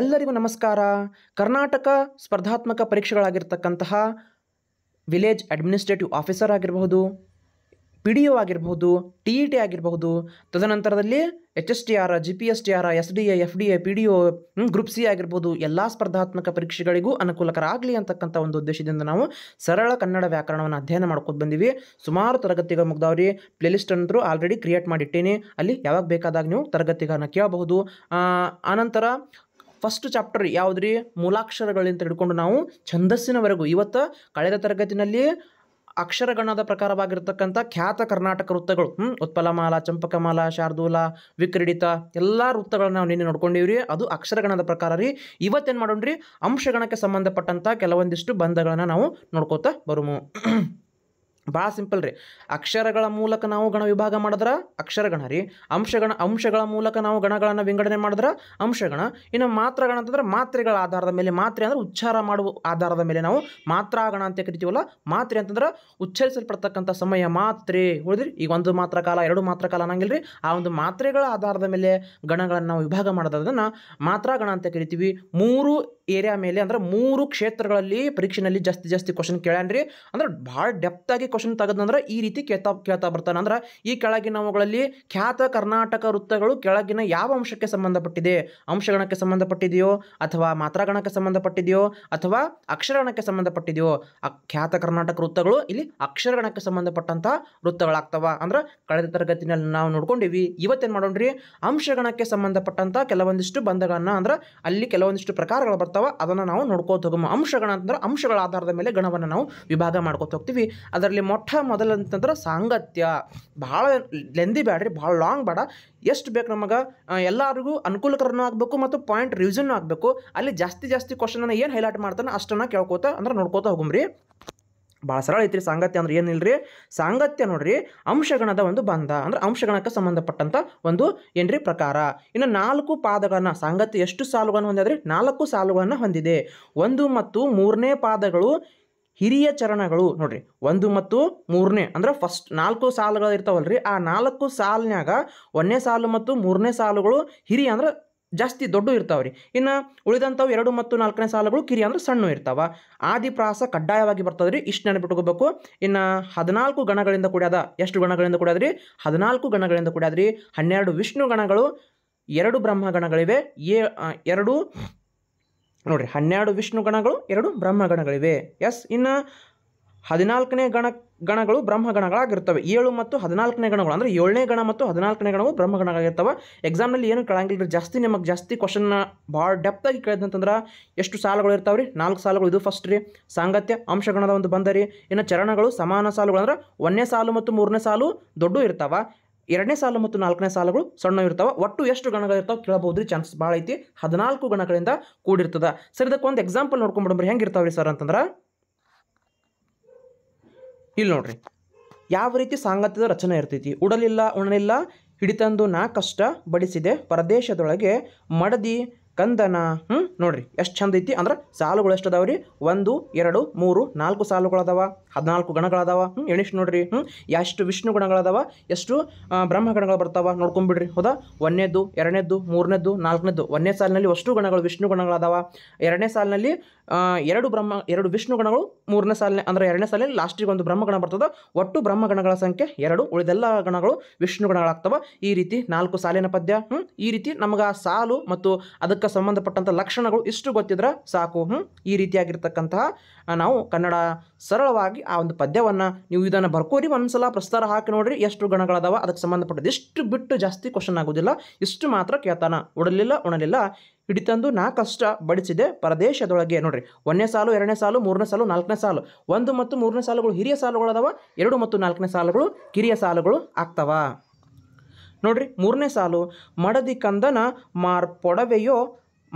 ಎಲ್ಲರಿಗೂ ನಮಸ್ಕಾರ ಕರ್ನಾಟಕ ಸ್ಪರ್ಧಾತ್ಮಕ ಪರೀಕ್ಷೆಗಳಾಗಿರ್ತಕ್ಕಂತಹ ವಿಲೇಜ್ ಅಡ್ಮಿನಿಸ್ಟ್ರೇಟಿವ್ ಆಫೀಸರ್ ಆಗಿರಬಹುದು ಪಿ ಡಿ ಒ ಆಗಿರಬಹುದು ಟಿ ಇ ಟಿ ಆಗಿರಬಹುದು ತದನಂತರದಲ್ಲಿ H S T R G P S T R S D A F D A P D O group C ಆಗಿರ್ಬೋದು ಎಲ್ಲ ಸ್ಪರ್ಧಾತ್ಮಕ ಪರೀಕ್ಷೆಗಳಿಗೂ ಅನುಕೂಲಕರ ಆಗಲಿ ಅಂತಕ್ಕಂಥ ಒಂದು ಉದ್ದೇಶದಿಂದ ನಾವು ಸರಳ ಕನ್ನಡ ವ್ಯಾಕರಣವನ್ನು ಅಧ್ಯಯನ ಮಾಡ್ಕೊಂಡು ಬಂದೀವಿ ಸುಮಾರು ತರಗತಿಗಳು ಮುಗ್ದವ್ರಿ ಪ್ಲೇಲಿಸ್ಟ್ ಅಂದರು ಆಲ್ರೆಡಿ ಕ್ರಿಯೇಟ್ ಮಾಡಿಟ್ಟೇನೆ ಅಲ್ಲಿ ಯಾವಾಗ ಬೇಕಾದಾಗ ನೀವು ತರಗತಿಗಳನ್ನು ಕೇಳಬಹುದು ಆನಂತರ ಫಸ್ಟ್ ಚಾಪ್ಟರ್ ಯಾವುದ್ರಿ ಮೂಲಾಕ್ಷರಗಳಿಂದ ಹಿಡ್ಕೊಂಡು ನಾವು ಛಂದಸ್ಸಿನವರೆಗೂ ಇವತ್ತು ಕಳೆದ ತರಗತಿನಲ್ಲಿ ಅಕ್ಷರಗಣದ ಪ್ರಕಾರವಾಗಿರ್ತಕ್ಕಂಥ ಖ್ಯಾತ ಕರ್ನಾಟಕ ವೃತ್ತಗಳು ಹ್ಞೂ ಉತ್ಪಲಮಾಲ ಚಂಪಕಮಾಲ ಶಾರ್ದೂಲ ವಿಕ್ರೀಡಿತ ಎಲ್ಲ ವೃತ್ತಗಳನ್ನ ನಾವು ನಿನ್ನೆ ನೋಡ್ಕೊಂಡಿವ್ರಿ ಅದು ಅಕ್ಷರಗಣದ ಪ್ರಕಾರ ರೀ ಇವತ್ತೇನು ಮಾಡೋಣ್ರಿ ಅಂಶಗಣಕ್ಕೆ ಸಂಬಂಧಪಟ್ಟಂಥ ಕೆಲವೊಂದಿಷ್ಟು ಬಂಧಗಳನ್ನು ನಾವು ನೋಡ್ಕೋತಾ ಬರುವು ಭಾಳ ಸಿಂಪಲ್ ರೀ ಅಕ್ಷರಗಳ ಮೂಲಕ ನಾವು ಗಣ ವಿಭಾಗ ಮಾಡಿದ್ರೆ ಅಕ್ಷರಗಣ ರೀ ಅಂಶಗಣ ಅಂಶಗಳ ಮೂಲಕ ನಾವು ಗಣಗಳನ್ನು ವಿಂಗಡಣೆ ಮಾಡಿದ್ರೆ ಅಂಶಗಣ ಇನ್ನು ಮಾತ್ರಗಣ ಅಂತಂದ್ರೆ ಮಾತ್ರೆಗಳ ಆಧಾರದ ಮೇಲೆ ಮಾತ್ರೆ ಅಂದ್ರೆ ಉಚ್ಚಾರ ಮಾಡುವ ಆಧಾರದ ಮೇಲೆ ನಾವು ಮಾತ್ರಾಗಣ ಅಂತ ಕರಿತೀವಲ್ಲ ಮಾತ್ರೆ ಅಂತಂದ್ರೆ ಉಚ್ಚರಿಸಲ್ಪಡ್ತಕ್ಕಂಥ ಸಮಯ ಮಾತ್ರೆ ಉಳಿದ್ರಿ ಈಗ ಒಂದು ಮಾತ್ರ ಕಾಲ ಎರಡು ಮಾತ್ರ ಕಾಲ ಅನ್ನಂಗಿಲ್ಲ ರೀ ಆ ಒಂದು ಮಾತ್ರೆಗಳ ಆಧಾರದ ಮೇಲೆ ಗಣಗಳನ್ನು ನಾವು ವಿಭಾಗ ಮಾಡೋದನ್ನು ಮಾತ್ರಾಗಣ ಅಂತ ಕರಿತೀವಿ ಮೂರು ಏರಿಯಾ ಮೇಲೆ ಅಂದ್ರೆ ಮೂರು ಕ್ಷೇತ್ರಗಳಲ್ಲಿ ಪರೀಕ್ಷೆನಲ್ಲಿ ಜಾಸ್ತಿ ಜಾಸ್ತಿ ಕ್ವಶನ್ ಕೇಳ್ಯಾನ್ರಿ ಅಂದ್ರೆ ಭಾಳ ಡೆಪ್ತಾಗಿ ಕ್ವಶನ್ ತೆಗೆದಂದ್ರೆ ಈ ರೀತಿ ಕೇಳ್ತಾ ಕೇಳ್ತಾ ಬರ್ತಾನೆ ಅಂದ್ರೆ ಈ ಕೆಳಗಿನವುಗಳಲ್ಲಿ ಖ್ಯಾತ ಕರ್ನಾಟಕ ವೃತ್ತಗಳು ಕೆಳಗಿನ ಯಾವ ಅಂಶಕ್ಕೆ ಸಂಬಂಧಪಟ್ಟಿದೆ ಅಂಶಗಣಕ್ಕೆ ಸಂಬಂಧಪಟ್ಟಿದೆಯೋ ಅಥವಾ ಮಾತ್ರಗಣಕ್ಕೆ ಸಂಬಂಧಪಟ್ಟಿದೆಯೋ ಅಥವಾ ಅಕ್ಷರಗಣಕ್ಕೆ ಸಂಬಂಧಪಟ್ಟಿದೆಯೋ ಖ್ಯಾತ ಕರ್ನಾಟಕ ವೃತ್ತಗಳು ಇಲ್ಲಿ ಅಕ್ಷರಗಣಕ್ಕೆ ಸಂಬಂಧಪಟ್ಟಂತಹ ವೃತ್ತಗಳಾಗ್ತವ ಅಂದ್ರೆ ಕಳೆದ ತರಗತಿನಲ್ಲಿ ನಾವು ನೋಡ್ಕೊಂಡಿವಿ ಇವತ್ತೇನು ಮಾಡೋಣ್ರಿ ಅಂಶಗಣಕ್ಕೆ ಸಂಬಂಧಪಟ್ಟಂತ ಕೆಲವೊಂದಿಷ್ಟು ಬಂಧಗಳನ್ನ ಅಂದ್ರೆ ಅಲ್ಲಿ ಕೆಲವೊಂದಿಷ್ಟು ಪ್ರಕಾರಗಳು ಬರ್ತವೆ ಬರ್ತಾವ ಅದನ್ನು ನಾವು ನೋಡ್ಕೋತ ಅಂಶಗಳ ಅಂತಂದ್ರೆ ಅಂಶಗಳ ಆಧಾರದ ಮೇಲೆ ಗಣವನ್ನು ನಾವು ವಿಭಾಗ ಮಾಡ್ಕೋತ ಹೋಗ್ತೀವಿ ಅದರಲ್ಲಿ ಮೊಟ್ಟ ಅಂತಂದ್ರೆ ಸಾಂಗತ್ಯ ಭಾಳ ಲೆಂದಿ ಬ್ಯಾಡ್ರಿ ಭಾಳ ಲಾಂಗ್ ಬೇಡ ಎಷ್ಟು ಬೇಕು ನಮಗೆ ಎಲ್ಲರಿಗೂ ಅನುಕೂಲಕರನೂ ಆಗಬೇಕು ಮತ್ತು ಪಾಯಿಂಟ್ ರಿವಿಸನ್ನು ಆಗಬೇಕು ಅಲ್ಲಿ ಜಾಸ್ತಿ ಜಾಸ್ತಿ ಕ್ವಶನನ್ನು ಏನು ಹೈಲೈಟ್ ಮಾಡ್ತಾನೆ ಅಷ್ಟನ್ನು ಕೇಳ್ಕೋತ ಅಂದ್ರೆ ನೋಡ್ಕೋತ ಹೋಗಮ್ರಿ ಭಾಳ ಸರಳ ಐತ್ರಿ ಸಾಂಗತ್ಯ ಅಂದ್ರೆ ಏನಿಲ್ಲ ರೀ ಸಾಂಗತ್ಯ ನೋಡ್ರಿ ಅಂಶಗಣದ ಒಂದು ಬಂಧ ಅಂದ್ರೆ ಅಂಶಗಣಕ್ಕೆ ಸಂಬಂಧಪಟ್ಟಂತ ಒಂದು ಏನ್ರಿ ಪ್ರಕಾರ ಇನ್ನು ನಾಲ್ಕು ಪಾದಗಳನ್ನು ಸಾಂಗತ್ಯ ಎಷ್ಟು ಸಾಲುಗಳನ್ನು ಹೊಂದಿದ್ರಿ ನಾಲ್ಕು ಸಾಲುಗಳನ್ನು ಹೊಂದಿದೆ ಒಂದು ಮತ್ತು ಮೂರನೇ ಪಾದಗಳು ಹಿರಿಯ ಚರಣಗಳು ನೋಡ್ರಿ ಒಂದು ಮತ್ತು ಮೂರನೇ ಅಂದ್ರೆ ಫಸ್ಟ್ ನಾಲ್ಕು ಸಾಲುಗಳು ಇರ್ತಾವಲ್ರಿ ಆ ನಾಲ್ಕು ಸಾಲಿನಾಗ ಒಂದನೇ ಸಾಲು ಮತ್ತು ಮೂರನೇ ಸಾಲುಗಳು ಹಿರಿಯ ಅಂದ್ರೆ ಜಾಸ್ತಿ ದೊಡ್ಡ ಇರ್ತಾವ್ರಿ ಇನ್ನು ಉಳಿದಂಥವು ಎರಡು ಮತ್ತು ನಾಲ್ಕನೇ ಸಾಲುಗಳು ಕಿರಿ ಅಂದ್ರೆ ಸಣ್ಣ ಇರ್ತಾವ ಆದಿಪ್ರಾಸ ಕಡ್ಡಾಯವಾಗಿ ಬರ್ತದ್ರಿ ಇಷ್ಟು ನೆನಪಿಟ್ಕೋಬೇಕು ಇನ್ನು ಹದಿನಾಲ್ಕು ಗಣಗಳಿಂದ ಕೂಡ್ಯಾದ ಎಷ್ಟು ಗಣಗಳಿಂದ ಕೂಡ್ಯಾದ್ರಿ ಹದಿನಾಲ್ಕು ಗಣಗಳಿಂದ ಕೂಡ್ಯಾದ್ರಿ ಹನ್ನೆರಡು ವಿಷ್ಣು ಗಣಗಳು ಎರಡು ಗಣಗಳಿವೆ ಎ ಎರಡು ನೋಡ್ರಿ ಹನ್ನೆರಡು ವಿಷ್ಣು ಗಣಗಳು ಎರಡು ಗಣಗಳಿವೆ ಎಸ್ ಇನ್ನು ಹದಿನಾಲ್ಕನೇ ಗಣ ಗಣಗಳು ಬ್ರಹ್ಮಗಣಗಳಾಗಿರ್ತವೆ ಏಳು ಮತ್ತು ಹದಿನಾಲ್ಕನೇ ಗಣಗಳು ಅಂದರೆ ಏಳನೇ ಗಣ ಮತ್ತು ಹದಿನಾಲ್ಕನೇ ಗಣವು ಬ್ರಹ್ಮಗಣಗಳಾಗಿರ್ತವೆ ಎಕ್ಸಾಮ್ನಲ್ಲಿ ಏನು ಕೇಳಂಗಿಲ್ಲ ಜಾಸ್ತಿ ನಿಮಗೆ ಜಾಸ್ತಿ ಕ್ವಶನ್ನ ಭಾಳ ಡೆಪ್ತಾಗಿ ಕೇಳಿದಂತಂದ್ರೆ ಎಷ್ಟು ಸಾಲುಗಳು ಇರ್ತಾವೆ ರೀ ನಾಲ್ಕು ಸಾಲುಗಳು ಇದು ಫಸ್ಟ್ ರೀ ಸಾಂಗತ್ಯ ಅಂಶಗಣದ ಒಂದು ಬಂದರಿ ಇನ್ನು ಚರಣಗಳು ಸಮಾನ ಸಾಲುಗಳು ಅಂದ್ರೆ ಒಂದನೇ ಸಾಲು ಮತ್ತು ಮೂರನೇ ಸಾಲು ದೊಡ್ಡ ಇರ್ತಾವೆ ಎರಡನೇ ಸಾಲು ಮತ್ತು ನಾಲ್ಕನೇ ಸಾಲುಗಳು ಸಣ್ಣ ಇರ್ತಾವೆ ಒಟ್ಟು ಎಷ್ಟು ಗಣಗಳಿರ್ತಾವೆ ಕೇಳಬಹುದು ರೀ ಚಾನ್ಸ್ ಭಾಳ ಐತಿ ಹದಿನಾಲ್ಕು ಗಣಗಳಿಂದ ಕೂಡಿರ್ತದೆ ಸರ್ ಇದಕ್ಕೊಂದು ಎಕ್ಸಾಂಪಲ್ ನೋಡ್ಕೊಂಬಿಡಂಬ್ರಿ ಹೆಂಗೆ ಇರ್ತಾವೆ ರೀ ಸರ್ ಅಂತಂದ್ರೆ ಇಲ್ಲಿ ನೋಡ್ರಿ ಯಾವ ರೀತಿ ಸಾಂಗತ್ಯದ ರಚನೆ ಇರ್ತೈತಿ ಉಡಲಿಲ್ಲ ಉಣಲಿಲ್ಲ ಹಿಡಿತಂದು ನಾ ಕಷ್ಟ ಬಡಿಸಿದೆ ಪರದೇಶದೊಳಗೆ ಮಡದಿ ಕಂದನ ಹ್ಞೂ ನೋಡಿರಿ ಎಷ್ಟು ಚಂದ ಐತಿ ಅಂದ್ರೆ ಸಾಲುಗಳು ಎಷ್ಟು ಅದಾವ ರೀ ಒಂದು ಎರಡು ಮೂರು ನಾಲ್ಕು ಸಾಲುಗಳದಾವ ಹದಿನಾಲ್ಕು ಗಣಗಳದಾವ ಹ್ಞೂ ಎಣಿಷ್ಟು ನೋಡ್ರಿ ಹ್ಞೂ ಎಷ್ಟು ವಿಷ್ಣು ಗಣಗಳದಾವ ಎಷ್ಟು ಬ್ರಹ್ಮ ಗಣಗಳು ಬರ್ತಾವ ನೋಡ್ಕೊಂಬಿಡ್ರಿ ಹೌದಾ ಒಂದನೇದ್ದು ಎರಡನೇದ್ದು ಮೂರನೇದ್ದು ನಾಲ್ಕನೇದ್ದು ಒಂದನೇ ಸಾಲಿನಲ್ಲಿ ಅಷ್ಟು ಗಣಗಳು ವಿಷ್ಣು ಗಣಗಳದಾವ ಎರಡನೇ ಸಾಲಿನಲ್ಲಿ ಎರಡು ಬ್ರಹ್ಮ ಎರಡು ವಿಷ್ಣು ಗಣಗಳು ಮೂರನೇ ಸಾಲಿನ ಅಂದರೆ ಎರಡನೇ ಸಾಲಿನಲ್ಲಿ ಲಾಸ್ಟಿಗೆ ಒಂದು ಗಣ ಬರ್ತದೆ ಒಟ್ಟು ಬ್ರಹ್ಮ ಗಣಗಳ ಸಂಖ್ಯೆ ಎರಡು ಉಳಿದೆಲ್ಲ ಗಣಗಳು ವಿಷ್ಣು ಗಣಗಳಾಗ್ತವೆ ಈ ರೀತಿ ನಾಲ್ಕು ಸಾಲಿನ ಪದ್ಯ ಹ್ಞೂ ಈ ರೀತಿ ನಮಗೆ ಸಾಲು ಮತ್ತು ಅದಕ್ಕೆ ಅದಕ್ಕೆ ಸಂಬಂಧಪಟ್ಟಂಥ ಲಕ್ಷಣಗಳು ಇಷ್ಟು ಗೊತ್ತಿದ್ರೆ ಸಾಕು ಹ್ಞೂ ಈ ರೀತಿಯಾಗಿರ್ತಕ್ಕಂತಹ ನಾವು ಕನ್ನಡ ಸರಳವಾಗಿ ಆ ಒಂದು ಪದ್ಯವನ್ನು ನೀವು ಇದನ್ನು ಬರ್ಕೋರಿ ಒಂದ್ಸಲ ಪ್ರಸ್ತಾರ ಹಾಕಿ ನೋಡ್ರಿ ಎಷ್ಟು ಗಣಗಳದಾವ ಅದಕ್ಕೆ ಸಂಬಂಧಪಟ್ಟದ್ದು ಇಷ್ಟು ಬಿಟ್ಟು ಜಾಸ್ತಿ ಕ್ವಶನ್ ಆಗೋದಿಲ್ಲ ಇಷ್ಟು ಮಾತ್ರ ಕೇಳ್ತಾನ ಉಡಲಿಲ್ಲ ಉಣಲಿಲ್ಲ ಹಿಡಿತಂದು ನಾ ಕಷ್ಟ ಬಡಿಸಿದೆ ಪರದೇಶದೊಳಗೆ ನೋಡ್ರಿ ಒಂದನೇ ಸಾಲು ಎರಡನೇ ಸಾಲು ಮೂರನೇ ಸಾಲು ನಾಲ್ಕನೇ ಸಾಲು ಒಂದು ಮತ್ತು ಮೂರನೇ ಸಾಲುಗಳು ಹಿರಿಯ ಸಾಲುಗಳದಾವ ಎರಡು ಮತ್ತು ನಾಲ್ಕನೇ ಸಾಲುಗಳು ಕಿರಿಯ ಸಾಲುಗಳು ಆಗ್ತಾವ ನೋಡ್ರಿ ಮೂರನೇ ಸಾಲು ಮಡದಿ ಕಂದನ ಮಾರ್ಪೊಡವೆಯೋ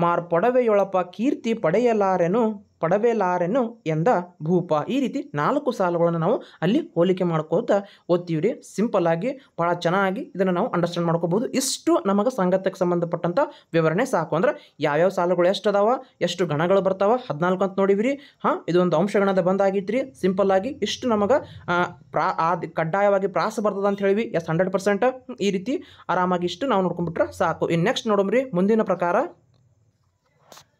ಮಾರ್ಪೊಡವೆಯೊಳಪ ಕೀರ್ತಿ ಪಡೆಯಲಾರೆನು ಪಡವೆಲಾರೆನು ಎಂದ ಭೂಪ ಈ ರೀತಿ ನಾಲ್ಕು ಸಾಲುಗಳನ್ನು ನಾವು ಅಲ್ಲಿ ಹೋಲಿಕೆ ಮಾಡ್ಕೋತ ಓದ್ತೀವಿ ರೀ ಸಿಂಪಲ್ ಆಗಿ ಭಾಳ ಚೆನ್ನಾಗಿ ಇದನ್ನು ನಾವು ಅಂಡರ್ಸ್ಟ್ಯಾಂಡ್ ಮಾಡ್ಕೋಬೋದು ಇಷ್ಟು ನಮಗೆ ಸಂಗತಕ್ಕೆ ಸಂಬಂಧಪಟ್ಟಂಥ ವಿವರಣೆ ಸಾಕು ಅಂದ್ರೆ ಯಾವ್ಯಾವ ಸಾಲುಗಳು ಎಷ್ಟು ಅದಾವ ಎಷ್ಟು ಗಣಗಳು ಬರ್ತಾವ ಹದಿನಾಲ್ಕು ಅಂತ ನೋಡಿವಿರಿ ಹಾಂ ಇದೊಂದು ಅಂಶಗಣದ ಬಂದಾಗಿತ್ತು ರೀ ಸಿಂಪಲ್ ಆಗಿ ಇಷ್ಟು ನಮಗೆ ಪ್ರಾ ಆದ ಕಡ್ಡಾಯವಾಗಿ ಪ್ರಾಸ ಬರ್ತದ ಅಂತ ಹೇಳಿವಿ ಎಸ್ ಹಂಡ್ರೆಡ್ ಪರ್ಸೆಂಟ್ ಈ ರೀತಿ ಆರಾಮಾಗಿ ಇಷ್ಟು ನಾವು ನೋಡ್ಕೊಂಡ್ಬಿಟ್ರೆ ಸಾಕು ಇನ್ನು ನೆಕ್ಸ್ಟ್ ನೋಡಮ್ರಿ ಮುಂದಿನ ಪ್ರಕಾರ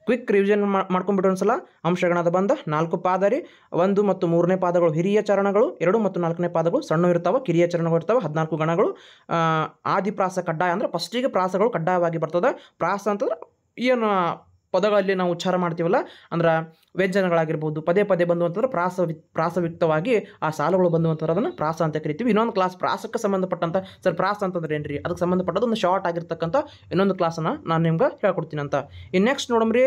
ಕ್ವಿಕ್ ರಿವಿಷನ್ ಮಾಡ್ಕೊಂಡ್ಬಿಟ್ಟು ಒಂದ್ಸಲ ಅಂಶಗಣದ ಬಂದ ನಾಲ್ಕು ಪಾದ ರೀ ಒಂದು ಮತ್ತು ಮೂರನೇ ಪಾದಗಳು ಹಿರಿಯ ಚರಣಗಳು ಎರಡು ಮತ್ತು ನಾಲ್ಕನೇ ಪಾದಗಳು ಸಣ್ಣ ಇರ್ತಾವೆ ಕಿರಿಯ ಚರಣಗಳು ಇರ್ತಾವೆ ಹದಿನಾಲ್ಕು ಗಣಗಳು ಆದಿಪ್ರಾಸ ಕಡ್ಡಾಯ ಅಂದ್ರೆ ಫಸ್ಟಿಗೆ ಪ್ರಾಸಗಳು ಕಡ್ಡಾಯವಾಗಿ ಬರ್ತದೆ ಪ್ರಾಸ ಅಂತಂದ್ರೆ ಏನು ಪದಗಳಲ್ಲಿ ನಾವು ಉಚ್ಚಾರ ಮಾಡ್ತೀವಲ್ಲ ಅಂದ್ರೆ ವ್ಯಂಜನಗಳಾಗಿರ್ಬೋದು ಪದೇ ಪದೇ ಬಂದು ಅಂತಂದ್ರೆ ಪ್ರಾಸ ಪ್ರಾಸಯುಕ್ತವಾಗಿ ಆ ಸಾಲುಗಳು ಬಂದು ಅದನ್ನು ಪ್ರಾಸ ಅಂತ ಕರಿತೀವಿ ಇನ್ನೊಂದು ಕ್ಲಾಸ್ ಪ್ರಾಸಕ್ಕೆ ಸಂಬಂಧಪಟ್ಟಂಥ ಸರ್ ಪ್ರಾಸ ಅಂತಂದ್ರೆ ಏನು ರೀ ಅದಕ್ಕೆ ಸಂಬಂಧಪಟ್ಟದೊಂದು ಶಾರ್ಟ್ ಆಗಿರ್ತಕ್ಕಂಥ ಇನ್ನೊಂದು ಕ್ಲಾಸನ್ನು ನಾನು ನಿಮ್ಗೆ ಹೇಳ್ಕೊಡ್ತೀನಿ ಅಂತ ಇನ್ನು ನೆಕ್ಸ್ಟ್ ನೋಡಮ್ರಿ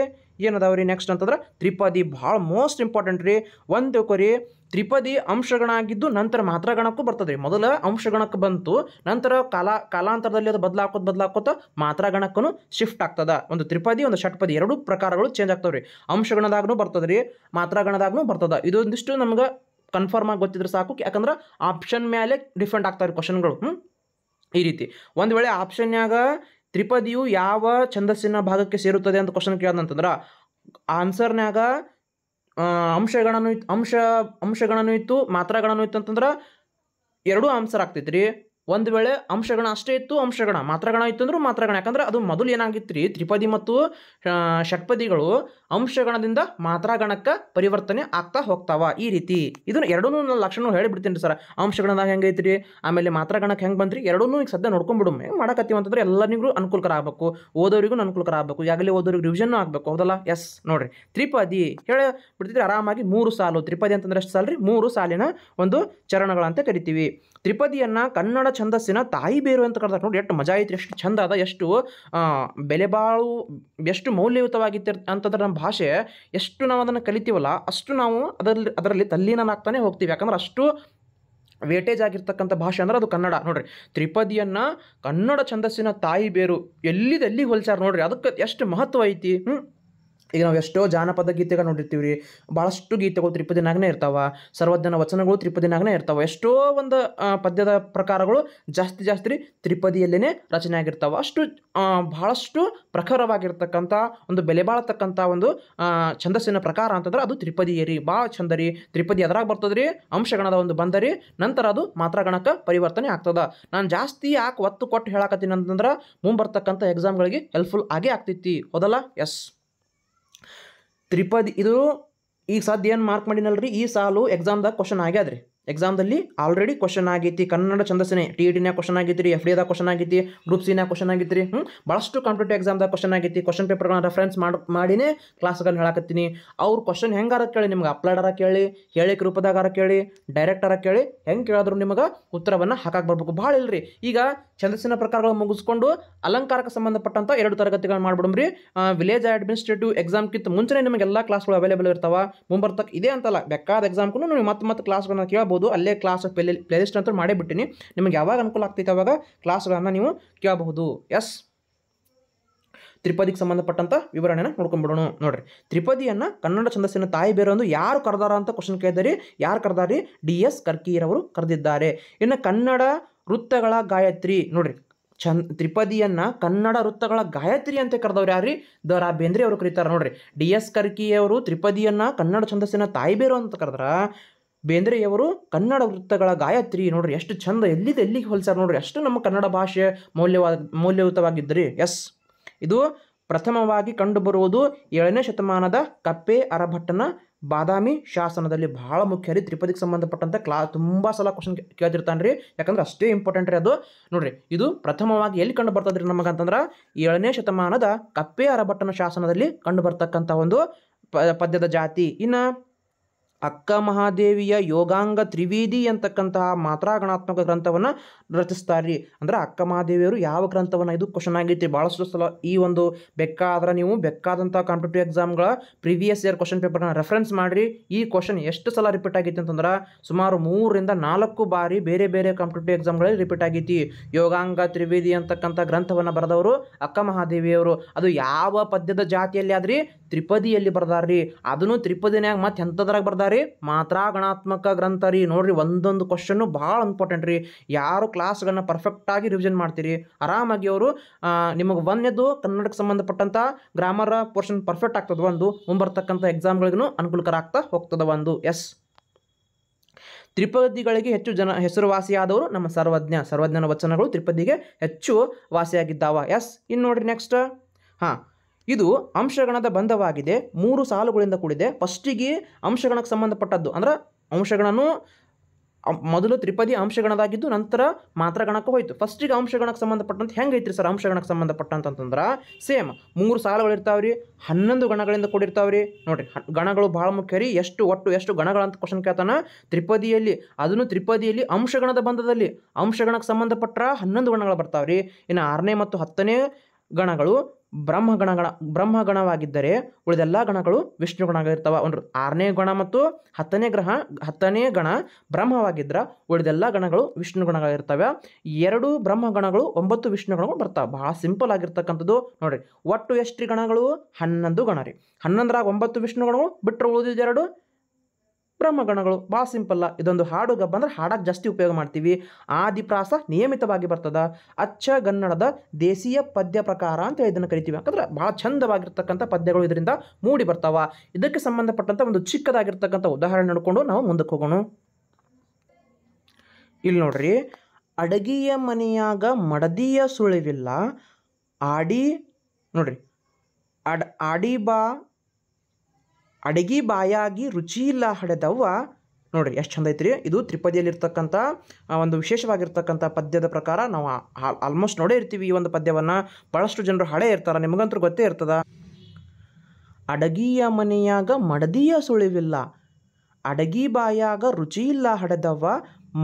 ಏನದಾವ ರೀ ನೆಕ್ಸ್ಟ್ ಅಂತಂದ್ರೆ ತ್ರಿಪದಿ ಭಾಳ ಮೋಸ್ಟ್ ಇಂಪಾರ್ಟೆಂಟ್ ರೀ ಒಂದು ಕೊರಿ ತ್ರಿಪದಿ ಅಂಶಗಳಾಗಿದ್ದು ನಂತರ ಮಾತ್ರ ಗಣಕ್ಕೂ ಬರ್ತದೆ ರೀ ಮೊದಲ ಅಂಶಗಣಕ್ಕೆ ಬಂತು ನಂತರ ಕಾಲ ಕಾಲಾಂತರದಲ್ಲಿ ಅದು ಬದಲಾಕೋದು ಬದಲಾಕೋತ ಮಾತ್ರ ಗಣಕ್ಕೂ ಶಿಫ್ಟ್ ಆಗ್ತದ ಒಂದು ತ್ರಿಪದಿ ಒಂದು ಷಟ್ಪದಿ ಎರಡು ಪ್ರಕಾರಗಳು ಚೇಂಜ್ ಆಗ್ತವೆ ರೀ ಅಂಶಗಣದಾಗೂ ಬರ್ತದೆ ರೀ ಮಾತ್ರ ಗಣದಾಗೂ ಬರ್ತದೆ ಇದೊಂದಿಷ್ಟು ನಮ್ಗೆ ಕನ್ಫರ್ಮ್ ಆಗಿ ಗೊತ್ತಿದ್ರೆ ಸಾಕು ಯಾಕಂದ್ರೆ ಆಪ್ಷನ್ ಮೇಲೆ ಡಿಫೆಂಡ್ ಆಗ್ತಾವೆ ರೀ ಕ್ವಶನ್ಗಳು ಈ ರೀತಿ ಒಂದು ವೇಳೆ ಆಪ್ಷನ್ಯಾಗ ತ್ರಿಪದಿಯು ಯಾವ ಛಂದಸ್ಸಿನ ಭಾಗಕ್ಕೆ ಸೇರುತ್ತದೆ ಅಂತ ಕ್ವಶನ್ ಕೇಳ್ದಂತಂದ್ರೆ ಆನ್ಸರ್ನ್ಯಾಗ ಅಂಶಗಳನ್ನು ಅಂಶ ಅಂಶಗಳನ್ನು ಇತ್ತು ಮಾತ್ರಗಳನ್ನು ಇತ್ತು ಅಂತಂದ್ರೆ ಎರಡೂ ಆನ್ಸರ್ ಆಗ್ತೈತ್ರಿ ಒಂದು ವೇಳೆ ಅಂಶಗಣ ಅಷ್ಟೇ ಇತ್ತು ಅಂಶಗಣ ಮಾತ್ರಗಣ ಇತ್ತು ಅಂದರೂ ಮಾತ್ರಗಣ ಯಾಕಂದ್ರೆ ಅದು ಮೊದಲು ಏನಾಗಿತ್ತು ರೀ ತ್ರಿಪದಿ ಮತ್ತು ಷಟ್ಪದಿಗಳು ಅಂಶಗಣದಿಂದ ಮಾತ್ರಗಣಕ್ಕೆ ಪರಿವರ್ತನೆ ಆಗ್ತಾ ಹೋಗ್ತಾವ ಈ ರೀತಿ ಇದನ್ನ ಎರಡೂ ನನ್ನ ಲಕ್ಷಣ ಹೇಳಿಬಿಡ್ತೀನಿ ರೀ ಸರ್ ಅಂಶಗಣದಾಗ ಹೆಂಗೈತಿ ರೀ ಆಮೇಲೆ ಮಾತ್ರಗಣಕ್ಕೆ ಹೆಂಗೆ ಬಂದ್ರಿ ಎರಡೂ ಈಗ ಸದ್ಯ ನೋಡ್ಕೊಂಡ್ಬಿಡು ಹೆಂಗೆ ಮಾಡಕತ್ತೀವಿ ಅಂತಂದ್ರೆ ಎಲ್ಲರಿಗೂ ಅನುಕೂಲಕರ ಆಗಬೇಕು ಓದೋರಿಗೂ ಅನುಕೂಲಕರ ಆಗಬೇಕು ಈಗಲೇ ಓದೋರಿಗೆ ರಿವಿಷನ್ ಆಗಬೇಕು ಹೌದಲ್ಲ ಎಸ್ ನೋಡಿರಿ ತ್ರಿಪದಿ ಹೇಳಿ ಬಿಡ್ತಿದ್ರೆ ಆರಾಮಾಗಿ ಮೂರು ಸಾಲು ತ್ರಿಪದಿ ಅಂತಂದ್ರೆ ಅಷ್ಟು ಸಾಲ್ರಿ ಮೂರು ಸಾಲಿನ ಒಂದು ಚರಣಗಳಂತ ಕರಿತೀವಿ ತ್ರಿಪದಿಯನ್ನು ಕನ್ನಡ ಛಂದಸ್ಸಿನ ತಾಯಿ ಬೇರು ಅಂತ ಕರೆದಾಗ ನೋಡಿ ಎಷ್ಟು ಮಜಾ ಐತಿ ಎಷ್ಟು ಚಂದ ಅದ ಎಷ್ಟು ಬೆಲೆ ಬಾಳು ಎಷ್ಟು ಮೌಲ್ಯಯುತವಾಗಿತ್ತು ಅಂತಂದ್ರೆ ನಮ್ಮ ಭಾಷೆ ಎಷ್ಟು ನಾವು ಅದನ್ನು ಕಲಿತೀವಲ್ಲ ಅಷ್ಟು ನಾವು ಅದರಲ್ಲಿ ಅದರಲ್ಲಿ ತಲ್ಲೀನಾಗ್ತಾನೆ ಹೋಗ್ತೀವಿ ಯಾಕಂದ್ರೆ ಅಷ್ಟು ವೇಟೇಜ್ ಆಗಿರ್ತಕ್ಕಂಥ ಭಾಷೆ ಅಂದ್ರೆ ಅದು ಕನ್ನಡ ನೋಡ್ರಿ ತ್ರಿಪದಿಯನ್ನ ಕನ್ನಡ ಛಂದಸ್ಸಿನ ತಾಯಿ ಬೇರು ಎಲ್ಲಿದೆಲ್ಲಿ ಹೋಲ್ಸಾರ ನೋಡ್ರಿ ಅದಕ್ಕೆ ಎಷ್ಟು ಮಹತ್ವ ಐತಿ ಹ್ಞೂ ಈಗ ನಾವು ಎಷ್ಟೋ ಜಾನಪದ ಗೀತೆಗಳು ನೋಡಿರ್ತೀವಿ ರೀ ಭಾಳಷ್ಟು ಗೀತೆಗಳು ತ್ರಿಪದಿನಾಗನೇ ಇರ್ತಾವೆ ಸರ್ವಜ್ಞಾನ ವಚನಗಳು ತ್ರಿಪದಿನಾಗನೇ ಇರ್ತಾವೆ ಎಷ್ಟೋ ಒಂದು ಪದ್ಯದ ಪ್ರಕಾರಗಳು ಜಾಸ್ತಿ ಜಾಸ್ತಿ ರೀ ತ್ರಿಪದಿಯಲ್ಲೇ ರಚನೆ ಆಗಿರ್ತಾವೆ ಅಷ್ಟು ಭಾಳಷ್ಟು ಪ್ರಖರವಾಗಿರ್ತಕ್ಕಂಥ ಒಂದು ಬೆಲೆ ಬಾಳತಕ್ಕಂಥ ಒಂದು ಛಂದಸ್ಸಿನ ಪ್ರಕಾರ ಅಂತಂದ್ರೆ ಅದು ತ್ರಿಪದಿಯೇ ರೀ ಭಾಳ ಚಂದ ರೀ ತ್ರಿಪದಿ ಬರ್ತದೆ ಬರ್ತದ್ರಿ ಅಂಶಗಣದ ಒಂದು ಬಂದರಿ ನಂತರ ಅದು ಮಾತ್ರಗಣಕ್ಕೆ ಪರಿವರ್ತನೆ ಆಗ್ತದೆ ನಾನು ಜಾಸ್ತಿ ಯಾಕೆ ಒತ್ತು ಕೊಟ್ಟು ಹೇಳಾಕತ್ತೀನಿ ಅಂತಂದ್ರೆ ಮುಂಬರ್ತಕ್ಕಂಥ ಎಕ್ಸಾಮ್ಗಳಿಗೆ ಹೆಲ್ಪ್ಫುಲ್ ಆಗೇ ಆಗ್ತೈತಿ ಹೋದಲ್ಲ ಎಸ್ ತ್ರಿಪದಿ ಇದು ಈಗ ಸದ್ಯ ಏನು ಮಾರ್ಕ್ ಮಾಡಿನಲ್ರಿ ಈ ಸಾಲು ಎಕ್ಸಾಮ್ದಾಗ ಕ್ವಶನ್ ಆಗ್ಯಾದ್ರಿ ಎಕ್ಸಾಮ್ದಲ್ಲಿ ಆಲ್ರೆಡಿ ಕ್ವಶನ್ ಆಗೈತಿ ಕನ್ನಡ ಛಂದಸ್ಸಿನೇ ಟಿ ಇ ಟಿನಾಗ ಕ್ವಶನ್ ಆಗೈತಿ ರೀ ಎಫ್ ಎದ ಕ್ವಶನ್ ಆಗೈತಿ ಗ್ರೂಪ್ ಸಿನಾಗ ಕ್ವಶನ್ ಆಗೈತಿ ರೀ ಹ್ಞೂ ಭಾಳಷ್ಟು ಕಾಂಪಿಟೇಟಿವ್ ಎಕ್ಸಾಮ್ದಾಗ ಕ್ವಶನ್ ಆಗೈತಿ ಕ್ವಶನ್ ಪೇಪರ್ಗಳನ್ನ ರೆಫರೆನ್ಸ್ ಮಾಡಿ ಮಾಡಿನೇ ಕ್ಲಾಸ್ಗಳನ್ನ ಹೇಳಕತ್ತೀನಿ ಅವ್ರ ಕ್ವಶನ್ ಹೆಂಗಾರ ಕೇಳಿ ನಿಮ್ಗೆ ಅಪ್ಲೈಡರ ಕೇಳಿ ಹೇಳಿಕೆ ರೂಪದಾಗಾರ ಕೇಳಿ ಡೈರೆಕ್ಟರ ಕೇಳಿ ಹೆಂಗೆ ಕೇಳಿದ್ರು ನಿಮಗೆ ಉತ್ತರವನ್ನು ಹಾಕಕ್ಕೆ ಬರಬೇಕು ಭಾಳ ಇಲ್ರಿ ಈಗ ಛಂದಸ್ಸಿನ ಪ್ರಕಾರಗಳು ಮುಗಿಸ್ಕೊಂಡು ಅಲಂಕಾರಕ್ಕೆ ಸಂಬಂಧಪಟ್ಟಂಥ ಎರಡು ತರಗತಿಗಳನ್ನ ರೀ ವಿಲೇಜ್ ಅಡ್ಮಿನಿಸ್ಟ್ರೇಟಿವ್ ಎಕ್ಸಾಮ್ಕಿಂತ ಮುಂಚೆನೇ ನಿಮಗೆಲ್ಲ ಕ್ಲಾಸ್ಗಳು ಅವೈಲೇಬಲ್ ಇರ್ತಾವೆ ಮುಂಬರ್ತಕ್ಕೆ ಇದೇ ಅಂತಲ್ಲ ಬೇಕಾದ ಎಕ್ಸಾಮ್ಗೂ ನೀವು ಮತ್ತೆ ಮತ್ತೆ ಕ್ಲಾಸ್ಗಳನ್ನ ಕೇಳಿ ಕೇಳ್ಬೋದು ಅಲ್ಲೇ ಕ್ಲಾಸ್ ಪ್ಲೇ ಪ್ಲೇಲಿಸ್ಟ್ ಅಂತ ಮಾಡಿಬಿಟ್ಟಿನಿ ನಿಮಗೆ ಯಾವಾಗ ಅನುಕೂಲ ಆಗ್ತೈತೆ ಅವಾಗ ಕ್ಲಾಸ್ಗಳನ್ನು ನೀವು ಕೇಳಬಹುದು ಎಸ್ ತ್ರಿಪದಿಗೆ ಸಂಬಂಧಪಟ್ಟಂಥ ವಿವರಣೆಯನ್ನು ನೋಡ್ಕೊಂಡ್ಬಿಡೋಣ ನೋಡ್ರಿ ತ್ರಿಪದಿಯನ್ನು ಕನ್ನಡ ಛಂದಸ್ಸಿನ ತಾಯಿ ಬೇರೊಂದು ಯಾರು ಕರೆದಾರ ಅಂತ ಕ್ವಶನ್ ಕೇಳಿದ್ದಾರೆ ಯಾರು ಕರೆದಾರಿ ಡಿ ಎಸ್ ಕರ್ಕಿರವರು ಕರೆದಿದ್ದಾರೆ ಇನ್ನು ಕನ್ನಡ ವೃತ್ತಗಳ ಗಾಯತ್ರಿ ನೋಡ್ರಿ ತ್ರಿಪದಿಯನ್ನ ತ್ರಿಪದಿಯನ್ನು ಕನ್ನಡ ವೃತ್ತಗಳ ಗಾಯತ್ರಿ ಅಂತ ಕರೆದವ್ರು ಯಾರೀ ದ ರಾ ಬೇಂದ್ರೆ ಅವರು ಕರೀತಾರೆ ನೋಡ್ರಿ ಡಿ ಎಸ್ ಕರ್ಕಿಯವರು ತ್ರಿಪದಿಯನ್ನು ಕನ್ನಡ ಛಂದಸ್ಸಿನ ತಾಯಿ ಬೇರು ಅಂತ ಕರೆದ್ರ ಬೇಂದ್ರೆಯವರು ಕನ್ನಡ ವೃತ್ತಗಳ ಗಾಯತ್ರಿ ನೋಡ್ರಿ ಎಷ್ಟು ಚಂದ ಎಲ್ಲಿದೆ ಎಲ್ಲಿಗೆ ಹೊಲ್ಸಾರ ನೋಡ್ರಿ ಅಷ್ಟು ನಮ್ಮ ಕನ್ನಡ ಭಾಷೆ ಮೌಲ್ಯವಾದ ಮೌಲ್ಯಯುತವಾಗಿದ್ದರಿ ಎಸ್ ಇದು ಪ್ರಥಮವಾಗಿ ಕಂಡುಬರುವುದು ಏಳನೇ ಶತಮಾನದ ಕಪ್ಪೆ ಅರಭಟ್ಟನ ಬಾದಾಮಿ ಶಾಸನದಲ್ಲಿ ಬಹಳ ಮುಖ್ಯ ರೀ ತ್ರಿಪದಿಗೆ ಸಂಬಂಧಪಟ್ಟಂಥ ಕ್ಲಾ ತುಂಬ ಸಲ ಕ್ವಶನ್ ಕೇಳ್ತಿರ್ತಾನೆ ರೀ ಯಾಕಂದ್ರೆ ಅಷ್ಟೇ ಇಂಪಾರ್ಟೆಂಟ್ ರೀ ಅದು ನೋಡ್ರಿ ಇದು ಪ್ರಥಮವಾಗಿ ಎಲ್ಲಿ ಕಂಡು ಬರ್ತದ್ರಿ ನಮಗಂತಂದ್ರೆ ಏಳನೇ ಶತಮಾನದ ಕಪ್ಪೆ ಅರಭಟ್ಟನ ಶಾಸನದಲ್ಲಿ ಕಂಡು ಬರ್ತಕ್ಕಂಥ ಒಂದು ಪದ್ಯದ ಜಾತಿ ಇನ್ನು ಅಕ್ಕ ಮಹಾದೇವಿಯ ಯೋಗಾಂಗ ತ್ರಿವೇದಿ ಅಂತಕ್ಕಂತಹ ಮಾತ್ರಾ ಗಣಾತ್ಮಕ ಗ್ರಂಥವನ್ನು ರಚಿಸ್ತಾರೆ ರೀ ಅಂದ್ರೆ ಅಕ್ಕ ಮಹಾದೇವಿಯವರು ಯಾವ ಗ್ರಂಥವನ್ನು ಇದು ಕ್ವಶನ್ ಆಗೈತಿ ಭಾಳಷ್ಟು ಸಲ ಈ ಒಂದು ಬೆಕ್ಕಾದ್ರೆ ನೀವು ಬೆಕ್ಕಾದಂಥ ಕಾಂಪಿಟೇಟಿವ್ ಎಕ್ಸಾಮ್ಗಳ ಪ್ರಿವಿಯಸ್ ಇಯರ್ ಕ್ವಶನ್ ಪೇಪರ್ನ ರೆಫರೆನ್ಸ್ ಮಾಡಿರಿ ಈ ಕ್ವಶನ್ ಎಷ್ಟು ಸಲ ರಿಪೀಟ್ ಆಗೈತಿ ಅಂತಂದ್ರೆ ಸುಮಾರು ಮೂರರಿಂದ ನಾಲ್ಕು ಬಾರಿ ಬೇರೆ ಬೇರೆ ಕಾಂಪಿಟೇಟಿವ್ ಎಕ್ಸಾಮ್ಗಳಲ್ಲಿ ರಿಪೀಟ್ ಆಗೈತಿ ಯೋಗಾಂಗ ತ್ರಿವೇದಿ ಅಂತಕ್ಕಂಥ ಗ್ರಂಥವನ್ನು ಬರೆದವರು ಅಕ್ಕ ಮಹಾದೇವಿಯವರು ಅದು ಯಾವ ಪದ್ಯದ ಜಾತಿಯಲ್ಲಿ ಆದ್ರಿ ತ್ರಿಪದಿಯಲ್ಲಿ ಬರ್ದಾರ್ರಿ ಅದನ್ನು ತ್ರಿಪದಿನಾಗ ಮತ್ತೆ ಎಂಥದ್ರಾಗ ಬರ್ದಾರ ರೀ ಗಣಾತ್ಮಕ ಗ್ರಂಥ ರೀ ನೋಡ್ರಿ ಒಂದೊಂದು ಕ್ವಶನ್ನು ಭಾಳ ಇಂಪಾರ್ಟೆಂಟ್ ರೀ ಯಾರು ಕ್ಲಾಸ್ಗಳನ್ನ ಪರ್ಫೆಕ್ಟಾಗಿ ರಿವಿಷನ್ ಮಾಡ್ತೀರಿ ಆರಾಮಾಗಿ ಅವರು ನಿಮಗೆ ಒಂದನೇದು ಕನ್ನಡಕ್ಕೆ ಸಂಬಂಧಪಟ್ಟಂಥ ಗ್ರಾಮರ್ ಪೋರ್ಷನ್ ಪರ್ಫೆಕ್ಟ್ ಆಗ್ತದೆ ಒಂದು ಮುಂಬರ್ತಕ್ಕಂಥ ಎಕ್ಸಾಮ್ಗಳಿಗೂ ಅನುಕೂಲಕರ ಆಗ್ತಾ ಹೋಗ್ತದೆ ಒಂದು ಎಸ್ ತ್ರಿಪದಿಗಳಿಗೆ ಹೆಚ್ಚು ಜನ ಹೆಸರುವಾಸಿಯಾದವರು ನಮ್ಮ ಸರ್ವಜ್ಞ ಸರ್ವಜ್ಞನ ವಚನಗಳು ತ್ರಿಪದಿಗೆ ಹೆಚ್ಚು ವಾಸಿಯಾಗಿದ್ದಾವ ಎಸ್ ಇನ್ನು ನೋಡ್ರಿ ನೆಕ್ಸ್ಟ್ ಹಾಂ ಇದು ಅಂಶಗಣದ ಬಂಧವಾಗಿದೆ ಮೂರು ಸಾಲುಗಳಿಂದ ಕೂಡಿದೆ ಫಸ್ಟಿಗೆ ಅಂಶಗಣಕ್ಕೆ ಸಂಬಂಧಪಟ್ಟದ್ದು ಅಂದ್ರೆ ಅಂಶಗಣನು ಮೊದಲು ತ್ರಿಪದಿ ಅಂಶಗಣದಾಗಿದ್ದು ನಂತರ ಮಾತ್ರ ಗಣಕ್ಕೆ ಹೋಯಿತು ಫಸ್ಟಿಗೆ ಅಂಶಗಣಕ್ಕೆ ಸಂಬಂಧಪಟ್ಟಂತ ಹೆಂಗೆ ಐತ್ರಿ ಸರ್ ಅಂಶಗಣಕ್ಕೆ ಸಂಬಂಧಪಟ್ಟಂತಂತಂದ್ರೆ ಸೇಮ್ ಮೂರು ಸಾಲುಗಳು ಇರ್ತಾವ್ರಿ ಹನ್ನೊಂದು ಗಣಗಳಿಂದ ಕೂಡಿರ್ತಾವ್ರಿ ನೋಡಿರಿ ಗಣಗಳು ಭಾಳ ಮುಖ್ಯ ರೀ ಎಷ್ಟು ಒಟ್ಟು ಎಷ್ಟು ಗಣಗಳಂತ ಕ್ವಶನ್ ಕೇಳ್ತಾನೆ ತ್ರಿಪದಿಯಲ್ಲಿ ಅದನ್ನು ತ್ರಿಪದಿಯಲ್ಲಿ ಅಂಶಗಣದ ಬಂಧದಲ್ಲಿ ಅಂಶಗಣಕ್ಕೆ ಸಂಬಂಧಪಟ್ಟ ಹನ್ನೊಂದು ಗಣಗಳು ಬರ್ತಾವ್ರಿ ಇನ್ನು ಆರನೇ ಮತ್ತು ಹತ್ತನೇ ಗಣಗಳು ಬ್ರಹ್ಮಗಣಗಳ ಬ್ರಹ್ಮಗಣವಾಗಿದ್ದರೆ ಉಳಿದೆಲ್ಲ ಗಣಗಳು ವಿಷ್ಣು ಗಣಗಳಿರ್ತವೆ ಒಂದು ಆರನೇ ಗಣ ಮತ್ತು ಹತ್ತನೇ ಗ್ರಹ ಹತ್ತನೇ ಗಣ ಬ್ರಹ್ಮವಾಗಿದ್ದರೆ ಉಳಿದೆಲ್ಲ ಗಣಗಳು ವಿಷ್ಣು ಗಣಗಳಿರ್ತವೆ ಎರಡು ಬ್ರಹ್ಮಗಣಗಳು ಒಂಬತ್ತು ವಿಷ್ಣು ಗಣಗಳು ಬರ್ತವೆ ಬಹಳ ಸಿಂಪಲ್ ಆಗಿರ್ತಕ್ಕಂಥದ್ದು ನೋಡಿರಿ ಒಟ್ಟು ಎಷ್ಟು ಗಣಗಳು ಹನ್ನೊಂದು ಗಣ ರೀ ಹನ್ನೊಂದರಾಗ ಒಂಬತ್ತು ವಿಷ್ಣು ಗಣಗಳು ಬಿಟ್ಟರೆ ಉಳಿದಿದ್ದೆರಡು ಗಣಗಳು ಭಾಳ ಸಿಂಪಲ್ಲ ಇದೊಂದು ಹಾಡು ಗಬ್ಬಂದ್ರೆ ಹಾಡಕ್ಕೆ ಜಾಸ್ತಿ ಉಪಯೋಗ ಮಾಡ್ತೀವಿ ಆದಿಪ್ರಾಸ ನಿಯಮಿತವಾಗಿ ಬರ್ತದ ಅಚ್ಚ ಗನ್ನಡದ ದೇಶೀಯ ಪದ್ಯ ಪ್ರಕಾರ ಅಂತ ಇದನ್ನು ಕರಿತೀವಿ ಯಾಕಂದ್ರೆ ಭಾಳ ಚಂದವಾಗಿರ್ತಕ್ಕಂಥ ಪದ್ಯಗಳು ಇದರಿಂದ ಮೂಡಿ ಬರ್ತಾವ ಇದಕ್ಕೆ ಸಂಬಂಧಪಟ್ಟಂಥ ಒಂದು ಚಿಕ್ಕದಾಗಿರ್ತಕ್ಕಂಥ ಉದಾಹರಣೆ ನೋಡಿಕೊಂಡು ನಾವು ಮುಂದಕ್ಕೆ ಹೋಗೋಣ ಇಲ್ಲಿ ನೋಡ್ರಿ ಅಡಗಿಯ ಮನೆಯಾಗ ಮಡದಿಯ ಸುಳಿವಿಲ್ಲ ಆಡಿ ನೋಡ್ರಿ ಅಡ್ ಆಡಿ ಬಾ ಅಡಗಿ ಬಾಯಾಗಿ ರುಚಿ ಇಲ್ಲ ಹಡೆದವ್ವ ನೋಡಿರಿ ಎಷ್ಟು ಚಂದ ಐತ್ರಿ ಇದು ತ್ರಿಪದಿಯಲ್ಲಿರ್ತಕ್ಕಂಥ ಒಂದು ವಿಶೇಷವಾಗಿರ್ತಕ್ಕಂಥ ಪದ್ಯದ ಪ್ರಕಾರ ನಾವು ಆಲ್ಮೋಸ್ಟ್ ನೋಡೇ ಇರ್ತೀವಿ ಈ ಒಂದು ಪದ್ಯವನ್ನು ಭಾಳಷ್ಟು ಜನರು ಹಳೆ ಇರ್ತಾರೆ ನಿಮಗಂತೂ ಗೊತ್ತೇ ಇರ್ತದ ಅಡಗಿಯ ಮನೆಯಾಗ ಮಡದಿಯ ಸುಳಿವಿಲ್ಲ ಅಡಗಿ ಬಾಯಾಗ ರುಚಿ ಇಲ್ಲ ಹಡೆದವ್ವ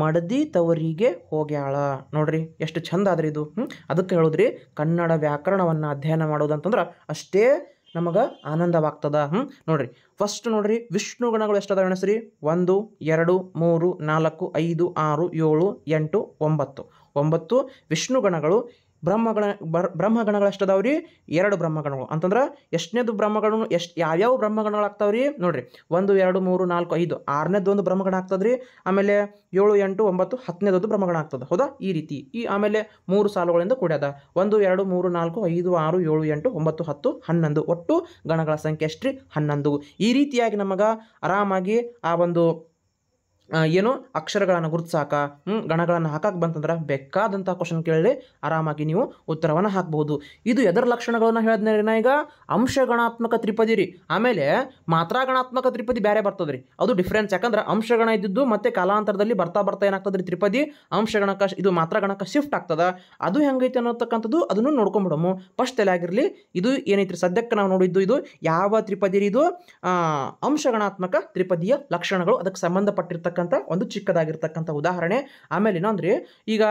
ಮಡದಿ ತವರಿಗೆ ಹೋಗ್ಯಾಳ ನೋಡ್ರಿ ಎಷ್ಟು ಚಂದ ಆದ್ರಿ ಇದು ಹ್ಞೂ ಅದಕ್ಕೆ ಹೇಳಿದ್ರಿ ಕನ್ನಡ ವ್ಯಾಕರಣವನ್ನು ಅಧ್ಯಯನ ಮಾಡೋದಂತಂದ್ರೆ ಅಷ್ಟೇ ನಮಗೆ ಆನಂದವಾಗ್ತದ ಹ್ಞೂ ನೋಡ್ರಿ ಫಸ್ಟ್ ನೋಡ್ರಿ ವಿಷ್ಣು ಗಣಗಳು ಎಷ್ಟು ಅದಾವೆ ಒಂದು ಎರಡು ಮೂರು ನಾಲ್ಕು ಐದು ಆರು ಏಳು ಎಂಟು ಒಂಬತ್ತು ಒಂಬತ್ತು ವಿಷ್ಣು ಗಣಗಳು ಬ್ರಹ್ಮಗಣ ಬ್ರಹ್ಮಗಣಗಳು ಎಷ್ಟು ರೀ ಎರಡು ಬ್ರಹ್ಮಗಣಗಳು ಅಂತಂದ್ರೆ ಎಷ್ಟನೇದು ಬ್ರಹ್ಮಗಣನು ಎಷ್ಟು ಯಾವ್ಯಾವ ಬ್ರಹ್ಮಗಣಗಳು ಆಗ್ತಾವೆ ರೀ ನೋಡಿರಿ ಒಂದು ಎರಡು ಮೂರು ನಾಲ್ಕು ಐದು ಆರನೇದು ಒಂದು ಬ್ರಹ್ಮಗಣ ಆಗ್ತದೆ ರೀ ಆಮೇಲೆ ಏಳು ಎಂಟು ಒಂಬತ್ತು ಹತ್ತನೇದೊಂದು ಬ್ರಹ್ಮಗಣ ಆಗ್ತದೆ ಹೌದಾ ಈ ರೀತಿ ಈ ಆಮೇಲೆ ಮೂರು ಸಾಲುಗಳಿಂದ ಕೂಡ್ಯದ ಒಂದು ಎರಡು ಮೂರು ನಾಲ್ಕು ಐದು ಆರು ಏಳು ಎಂಟು ಒಂಬತ್ತು ಹತ್ತು ಹನ್ನೊಂದು ಒಟ್ಟು ಗಣಗಳ ಸಂಖ್ಯೆ ಎಷ್ಟು ಹನ್ನೊಂದು ಈ ರೀತಿಯಾಗಿ ನಮಗೆ ಆರಾಮಾಗಿ ಆ ಒಂದು ಏನು ಅಕ್ಷರಗಳನ್ನು ಗುರುತಿಸಾಕ ಗಣಗಳನ್ನು ಹಾಕಕ್ಕೆ ಬಂತಂದ್ರೆ ಬೇಕಾದಂಥ ಕ್ವಶನ್ ಕೇಳಿ ಆರಾಮಾಗಿ ನೀವು ಉತ್ತರವನ್ನು ಹಾಕ್ಬೋದು ಇದು ಎದರ ಲಕ್ಷಣಗಳನ್ನ ಹೇಳಿದ್ನ ರೀ ನಾ ಈಗ ಅಂಶಗಣಾತ್ಮಕ ತ್ರಿಪದಿ ರೀ ಆಮೇಲೆ ಮಾತ್ರ ಗಣಾತ್ಮಕ ತ್ರಿಪದಿ ಬೇರೆ ಬರ್ತದೆ ರೀ ಅದು ಡಿಫ್ರೆನ್ಸ್ ಯಾಕಂದ್ರೆ ಅಂಶಗಣ ಇದ್ದಿದ್ದು ಮತ್ತೆ ಕಾಲಾಂತರದಲ್ಲಿ ಬರ್ತಾ ಬರ್ತಾ ಏನಾಗ್ತದೆ ರೀ ತ್ರಿಪದಿ ಅಂಶಗಣಕ ಇದು ಮಾತ್ರ ಗಣಕ ಶಿಫ್ಟ್ ಆಗ್ತದೆ ಅದು ಹೆಂಗೈತೆ ಅನ್ನೋತಕ್ಕಂಥದ್ದು ಅದನ್ನು ನೋಡ್ಕೊಂಬಿಡಮು ಫಸ್ಟ್ ಎಲ್ಲಾಗಿರಲಿ ಆಗಿರಲಿ ಇದು ಏನೈತ್ರಿ ಸದ್ಯಕ್ಕೆ ನಾವು ನೋಡಿದ್ದು ಇದು ಯಾವ ತ್ರಿಪದಿ ರೀ ಇದು ಅಂಶಗಣಾತ್ಮಕ ತ್ರಿಪದಿಯ ಲಕ್ಷಣಗಳು ಅದಕ್ಕೆ ಸಂಬಂಧಪಟ್ಟಿರ್ತಕ್ಕ ಆಗಿರ್ತಕ್ಕಂಥ ಒಂದು ಚಿಕ್ಕದಾಗಿರ್ತಕ್ಕಂಥ ಉದಾಹರಣೆ ಆಮೇಲೆ ಏನಂದ್ರೆ ಈಗ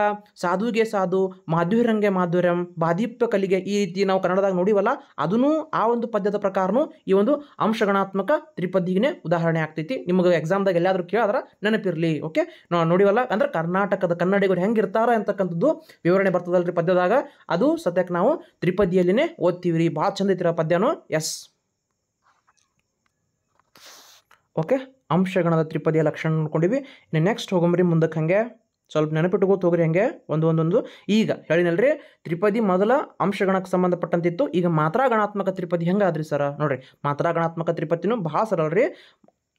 ಸಾಧುಗೆ ಸಾಧು ಮಾಧುರ್ಯಂಗೆ ಮಾಧುರ್ಯಂ ಬಾದೀಪ್ಯ ಕಲಿಗೆ ಈ ರೀತಿ ನಾವು ಕನ್ನಡದಾಗ ನೋಡಿವಲ್ಲ ಅದೂ ಆ ಒಂದು ಪದ್ಯದ ಪ್ರಕಾರನು ಈ ಒಂದು ಅಂಶಗಣಾತ್ಮಕ ತ್ರಿಪದಿಗೆ ಉದಾಹರಣೆ ಆಗ್ತೈತಿ ನಿಮಗೆ ಎಕ್ಸಾಮ್ದಾಗ ಎಲ್ಲಾದರೂ ಕೇಳಿದ್ರೆ ನೆನಪಿರಲಿ ಓಕೆ ನಾವು ನೋಡಿವಲ್ಲ ಅಂದ್ರೆ ಕರ್ನಾಟಕದ ಕನ್ನಡಿಗರು ಹೆಂಗಿರ್ತಾರ ಅಂತಕ್ಕಂಥದ್ದು ವಿವರಣೆ ಬರ್ತದಲ್ರಿ ಪದ್ಯದಾಗ ಅದು ಸದ್ಯಕ್ಕೆ ನಾವು ತ್ರಿಪದಿಯಲ್ಲಿನೇ ಓದ್ತೀವಿ ರೀ ಭಾಳ ಚಂದ ಐತಿರ ಪದ್ಯನು ಎಸ್ ಓಕೆ ಅಂಶಗಣದ ತ್ರಿಪದಿಯ ಲಕ್ಷಣ ನೋಡ್ಕೊಂಡಿವಿ ಇನ್ನು ನೆಕ್ಸ್ಟ್ ಹೋಗಂಬ್ರಿ ಮುಂದಕ್ಕೆ ಹಂಗೆ ಸ್ವಲ್ಪ ನೆನಪಿಟ್ಕೋತ ಹೋಗ್ರಿ ಹಂಗೆ ಒಂದು ಒಂದೊಂದು ಈಗ ಹೇಳಿನಲ್ರಿ ತ್ರಿಪದಿ ಮೊದಲ ಅಂಶಗಣಕ್ಕೆ ಸಂಬಂಧಪಟ್ಟಂತಿತ್ತು ಈಗ ಮಾತ್ರ ಗಣಾತ್ಮಕ ತ್ರಿಪದಿ ಹೆಂಗಾದ್ರಿ ಸರ ನೋಡ್ರಿ ಮಾತ್ರ ಗಣಾತ್ಮಕ ತ್ರಿಪದಿನೂ ಭಾಳ ಸರಲ್ರಿ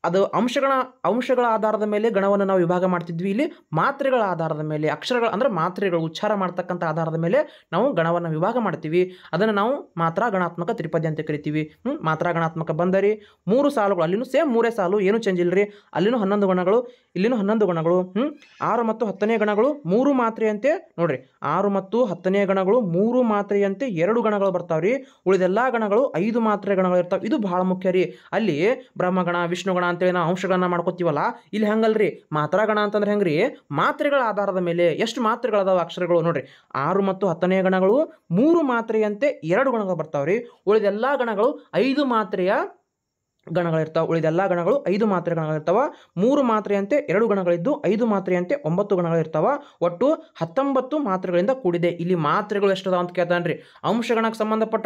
ಅದು ಅಂಶಗಳ ಅಂಶಗಳ ಆಧಾರದ ಮೇಲೆ ಗಣವನ್ನು ನಾವು ವಿಭಾಗ ಮಾಡ್ತಿದ್ವಿ ಇಲ್ಲಿ ಮಾತ್ರೆಗಳ ಆಧಾರದ ಮೇಲೆ ಅಕ್ಷರಗಳ ಅಂದರೆ ಮಾತ್ರೆಗಳು ಉಚ್ಚಾರ ಮಾಡ್ತಕ್ಕಂಥ ಆಧಾರದ ಮೇಲೆ ನಾವು ಗಣವನ್ನು ವಿಭಾಗ ಮಾಡ್ತೀವಿ ಅದನ್ನು ನಾವು ಮಾತ್ರ ಗಣಾತ್ಮಕ ತ್ರಿಪದಿ ಅಂತ ಕರಿತೀವಿ ಮಾತ್ರ ಗಣಾತ್ಮಕ ಬಂದರಿ ಮೂರು ಸಾಲುಗಳು ಅಲ್ಲಿನೂ ಸೇಮ್ ಮೂರೇ ಸಾಲು ಏನು ಚೇಂಜ್ ಇಲ್ಲರಿ ಅಲ್ಲಿನೂ ಹನ್ನೊಂದು ಗಣಗಳು ಇಲ್ಲಿನೂ ಹನ್ನೊಂದು ಗಣಗಳು ಹ್ಞೂ ಆರು ಮತ್ತು ಹತ್ತನೇ ಗಣಗಳು ಮೂರು ಮಾತ್ರೆಯಂತೆ ನೋಡಿರಿ ಆರು ಮತ್ತು ಹತ್ತನೇ ಗಣಗಳು ಮೂರು ಮಾತ್ರೆಯಂತೆ ಎರಡು ಗಣಗಳು ಬರ್ತಾವ್ರಿ ಉಳಿದೆಲ್ಲ ಗಣಗಳು ಐದು ಮಾತ್ರೆ ಗಣಗಳು ಇರ್ತಾವೆ ಇದು ಬಹಳ ಮುಖ್ಯ ರೀ ಅಲ್ಲಿ ಬ್ರಹ್ಮಗಣ ವಿಷ್ಣುಗಣ ಅಂತೇಳಿ ನಾವು ಅಂಶಗಳನ್ನು ಮಾಡ್ಕೋತೀವಲ್ಲ ಇಲ್ಲಿ ಹಂಗಲ್ರಿ ಗಣ ಅಂತಂದ್ರೆ ಹೆಂಗ್ರಿ ಮಾತ್ರೆಗಳ ಆಧಾರದ ಮೇಲೆ ಎಷ್ಟು ಮಾತ್ರೆಗಳದಾವ ಅಕ್ಷರಗಳು ನೋಡ್ರಿ ಆರು ಮತ್ತು ಹತ್ತನೇ ಗಣಗಳು ಮೂರು ಮಾತ್ರೆಯಂತೆ ಎರಡು ಗಣಗಳು ಬರ್ತಾವ್ರಿ ಉಳಿದೆಲ್ಲ ಗಣಗಳು ಐದು ಮಾತ್ರೆಯ ಗಣಗಳಿರ್ತಾವೆ ಉಳಿದೆಲ್ಲ ಗಣಗಳು ಐದು ಮಾತ್ರೆ ಗಣಗಳಿರ್ತಾವ ಮೂರು ಮಾತ್ರೆಯಂತೆ ಎರಡು ಗಣಗಳಿದ್ದು ಐದು ಮಾತ್ರೆಯಂತೆ ಒಂಬತ್ತು ಗಣಗಳಿರ್ತಾವ ಒಟ್ಟು ಹತ್ತೊಂಬತ್ತು ಮಾತ್ರೆಗಳಿಂದ ಕೂಡಿದೆ ಇಲ್ಲಿ ಮಾತ್ರೆಗಳು ಎಷ್ಟದ ಅಂತ ಕೇಳ್ತಾನ್ರಿ ಅಂಶಗಣಕ್ಕೆ ಸಂಬಂಧಪಟ್ಟ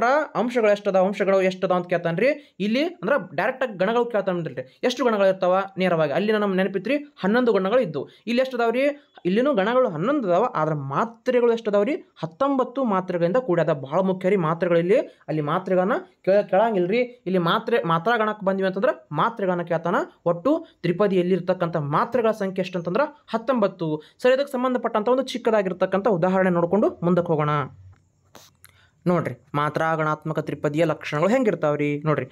ಅಂಶಗಳು ಎಷ್ಟದ ಅಂಶಗಳು ಎಷ್ಟದ ಅಂತ ಕೇಳ್ತಾನ್ರಿ ಇಲ್ಲಿ ಅಂದ್ರೆ ಡೈರೆಕ್ಟಾಗಿ ಗಣಗಳು ಕೇಳ್ತಾನ್ರಿ ಎಷ್ಟು ಗಣಗಳಿರ್ತಾವ ನೇರವಾಗಿ ಅಲ್ಲಿ ನಮ್ಮ ನೆನಪಿತ್ರಿ ಹನ್ನೊಂದು ಗಣಗಳು ಇದ್ದು ಇಲ್ಲಿ ಎಷ್ಟದಾವ್ರಿ ಇಲ್ಲಿನೂ ಗಣಗಳು ಹನ್ನೊಂದು ಅದಾವ ಆದ್ರೆ ಮಾತ್ರೆಗಳು ಎಷ್ಟು ಅದಾವ ರೀ ಹತ್ತೊಂಬತ್ತು ಮಾತ್ರೆಗಳಿಂದ ಕೂಡ್ಯದ ಬಹಳ ಮುಖ್ಯ ರೀ ಮಾತ್ರೆಗಳಿಲ್ಲಿ ಅಲ್ಲಿ ಮಾತ್ರೆಗಳನ್ನ ಕೇಳ ಕೇಳಂಗಿಲ್ಲ ರೀ ಇಲ್ಲಿ ಮಾತ್ರೆ ಮಾತ್ರಾ ಗಣಕ್ಕೆ ಬಂದ್ವಿ ಅಂತಂದ್ರೆ ಮಾತ್ರೆಗಳನ್ನ ಕೇಳ್ತಾನ ಒಟ್ಟು ತ್ರಿಪದಿಯಲ್ಲಿ ಇರ್ತಕ್ಕಂಥ ಮಾತ್ರೆಗಳ ಸಂಖ್ಯೆ ಎಷ್ಟು ಅಂತಂದ್ರೆ ಹತ್ತೊಂಬತ್ತು ಸರಿ ಇದಕ್ಕೆ ಸಂಬಂಧಪಟ್ಟಂತ ಒಂದು ಚಿಕ್ಕದಾಗಿರ್ತಕ್ಕಂಥ ಉದಾಹರಣೆ ನೋಡಿಕೊಂಡು ಮುಂದಕ್ಕೆ ಹೋಗೋಣ ನೋಡ್ರಿ ಮಾತ್ರ ಗಣಾತ್ಮಕ ತ್ರಿಪದಿಯ ಲಕ್ಷಣಗಳು ಹೆಂಗಿರ್ತಾವ್ರಿ ನೋಡ್ರಿ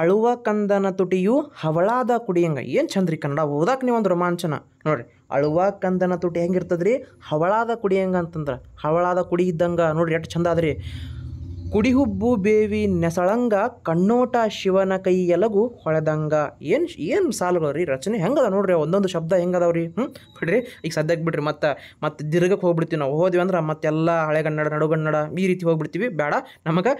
ಅಳುವ ಕಂದನ ತುಟಿಯು ಹವಳಾದ ಕುಡಿಯಂಗ ಏನು ಚಂದ್ರಿ ಕನ್ನಡ ಓದಕ್ಕೆ ನೀವೊಂದು ರೋಮಾಂಚನ ನೋಡ್ರಿ ಅಳುವ ಕಂದನ ತುಟಿ ಹೆಂಗಿರ್ತದ್ರಿ ರೀ ಹವಳಾದ ಕುಡಿ ಹೆಂಗೆ ಅಂತಂದ್ರೆ ಹವಳಾದ ಕುಡಿ ಇದ್ದಂಗ ನೋಡ್ರಿ ಎಷ್ಟು ಚಂದ ಅದ್ರಿ ಕುಡಿಹುಬ್ಬು ಬೇವಿ ನೆಸಳಂಗ ಕಣ್ಣೋಟ ಶಿವನ ಕೈ ಎಲಗು ಹೊಳೆದಂಗ ಏನು ಏನು ಸಾಲುಗಳು ರೀ ರಚನೆ ಹೆಂಗದ ನೋಡ್ರಿ ಒಂದೊಂದು ಶಬ್ದ ಹೆಂಗದಾವ ರೀ ಹ್ಞೂ ಬಿಡ್ರಿ ಈಗ ಸದ್ಯಕ್ಕೆ ಬಿಡ್ರಿ ಮತ್ತೆ ಮತ್ತೆ ದೀರ್ಘಕ್ಕೆ ಹೋಗ್ಬಿಡ್ತೀವಿ ನಾವು ಹೋದ್ವಿ ಅಂದ್ರೆ ಮತ್ತೆಲ್ಲ ಹಳೆಗನ್ನಡ ನಡುಗನ್ನಡ ಈ ರೀತಿ ಹೋಗ್ಬಿಡ್ತೀವಿ ಬೇಡ ನಮಗೆ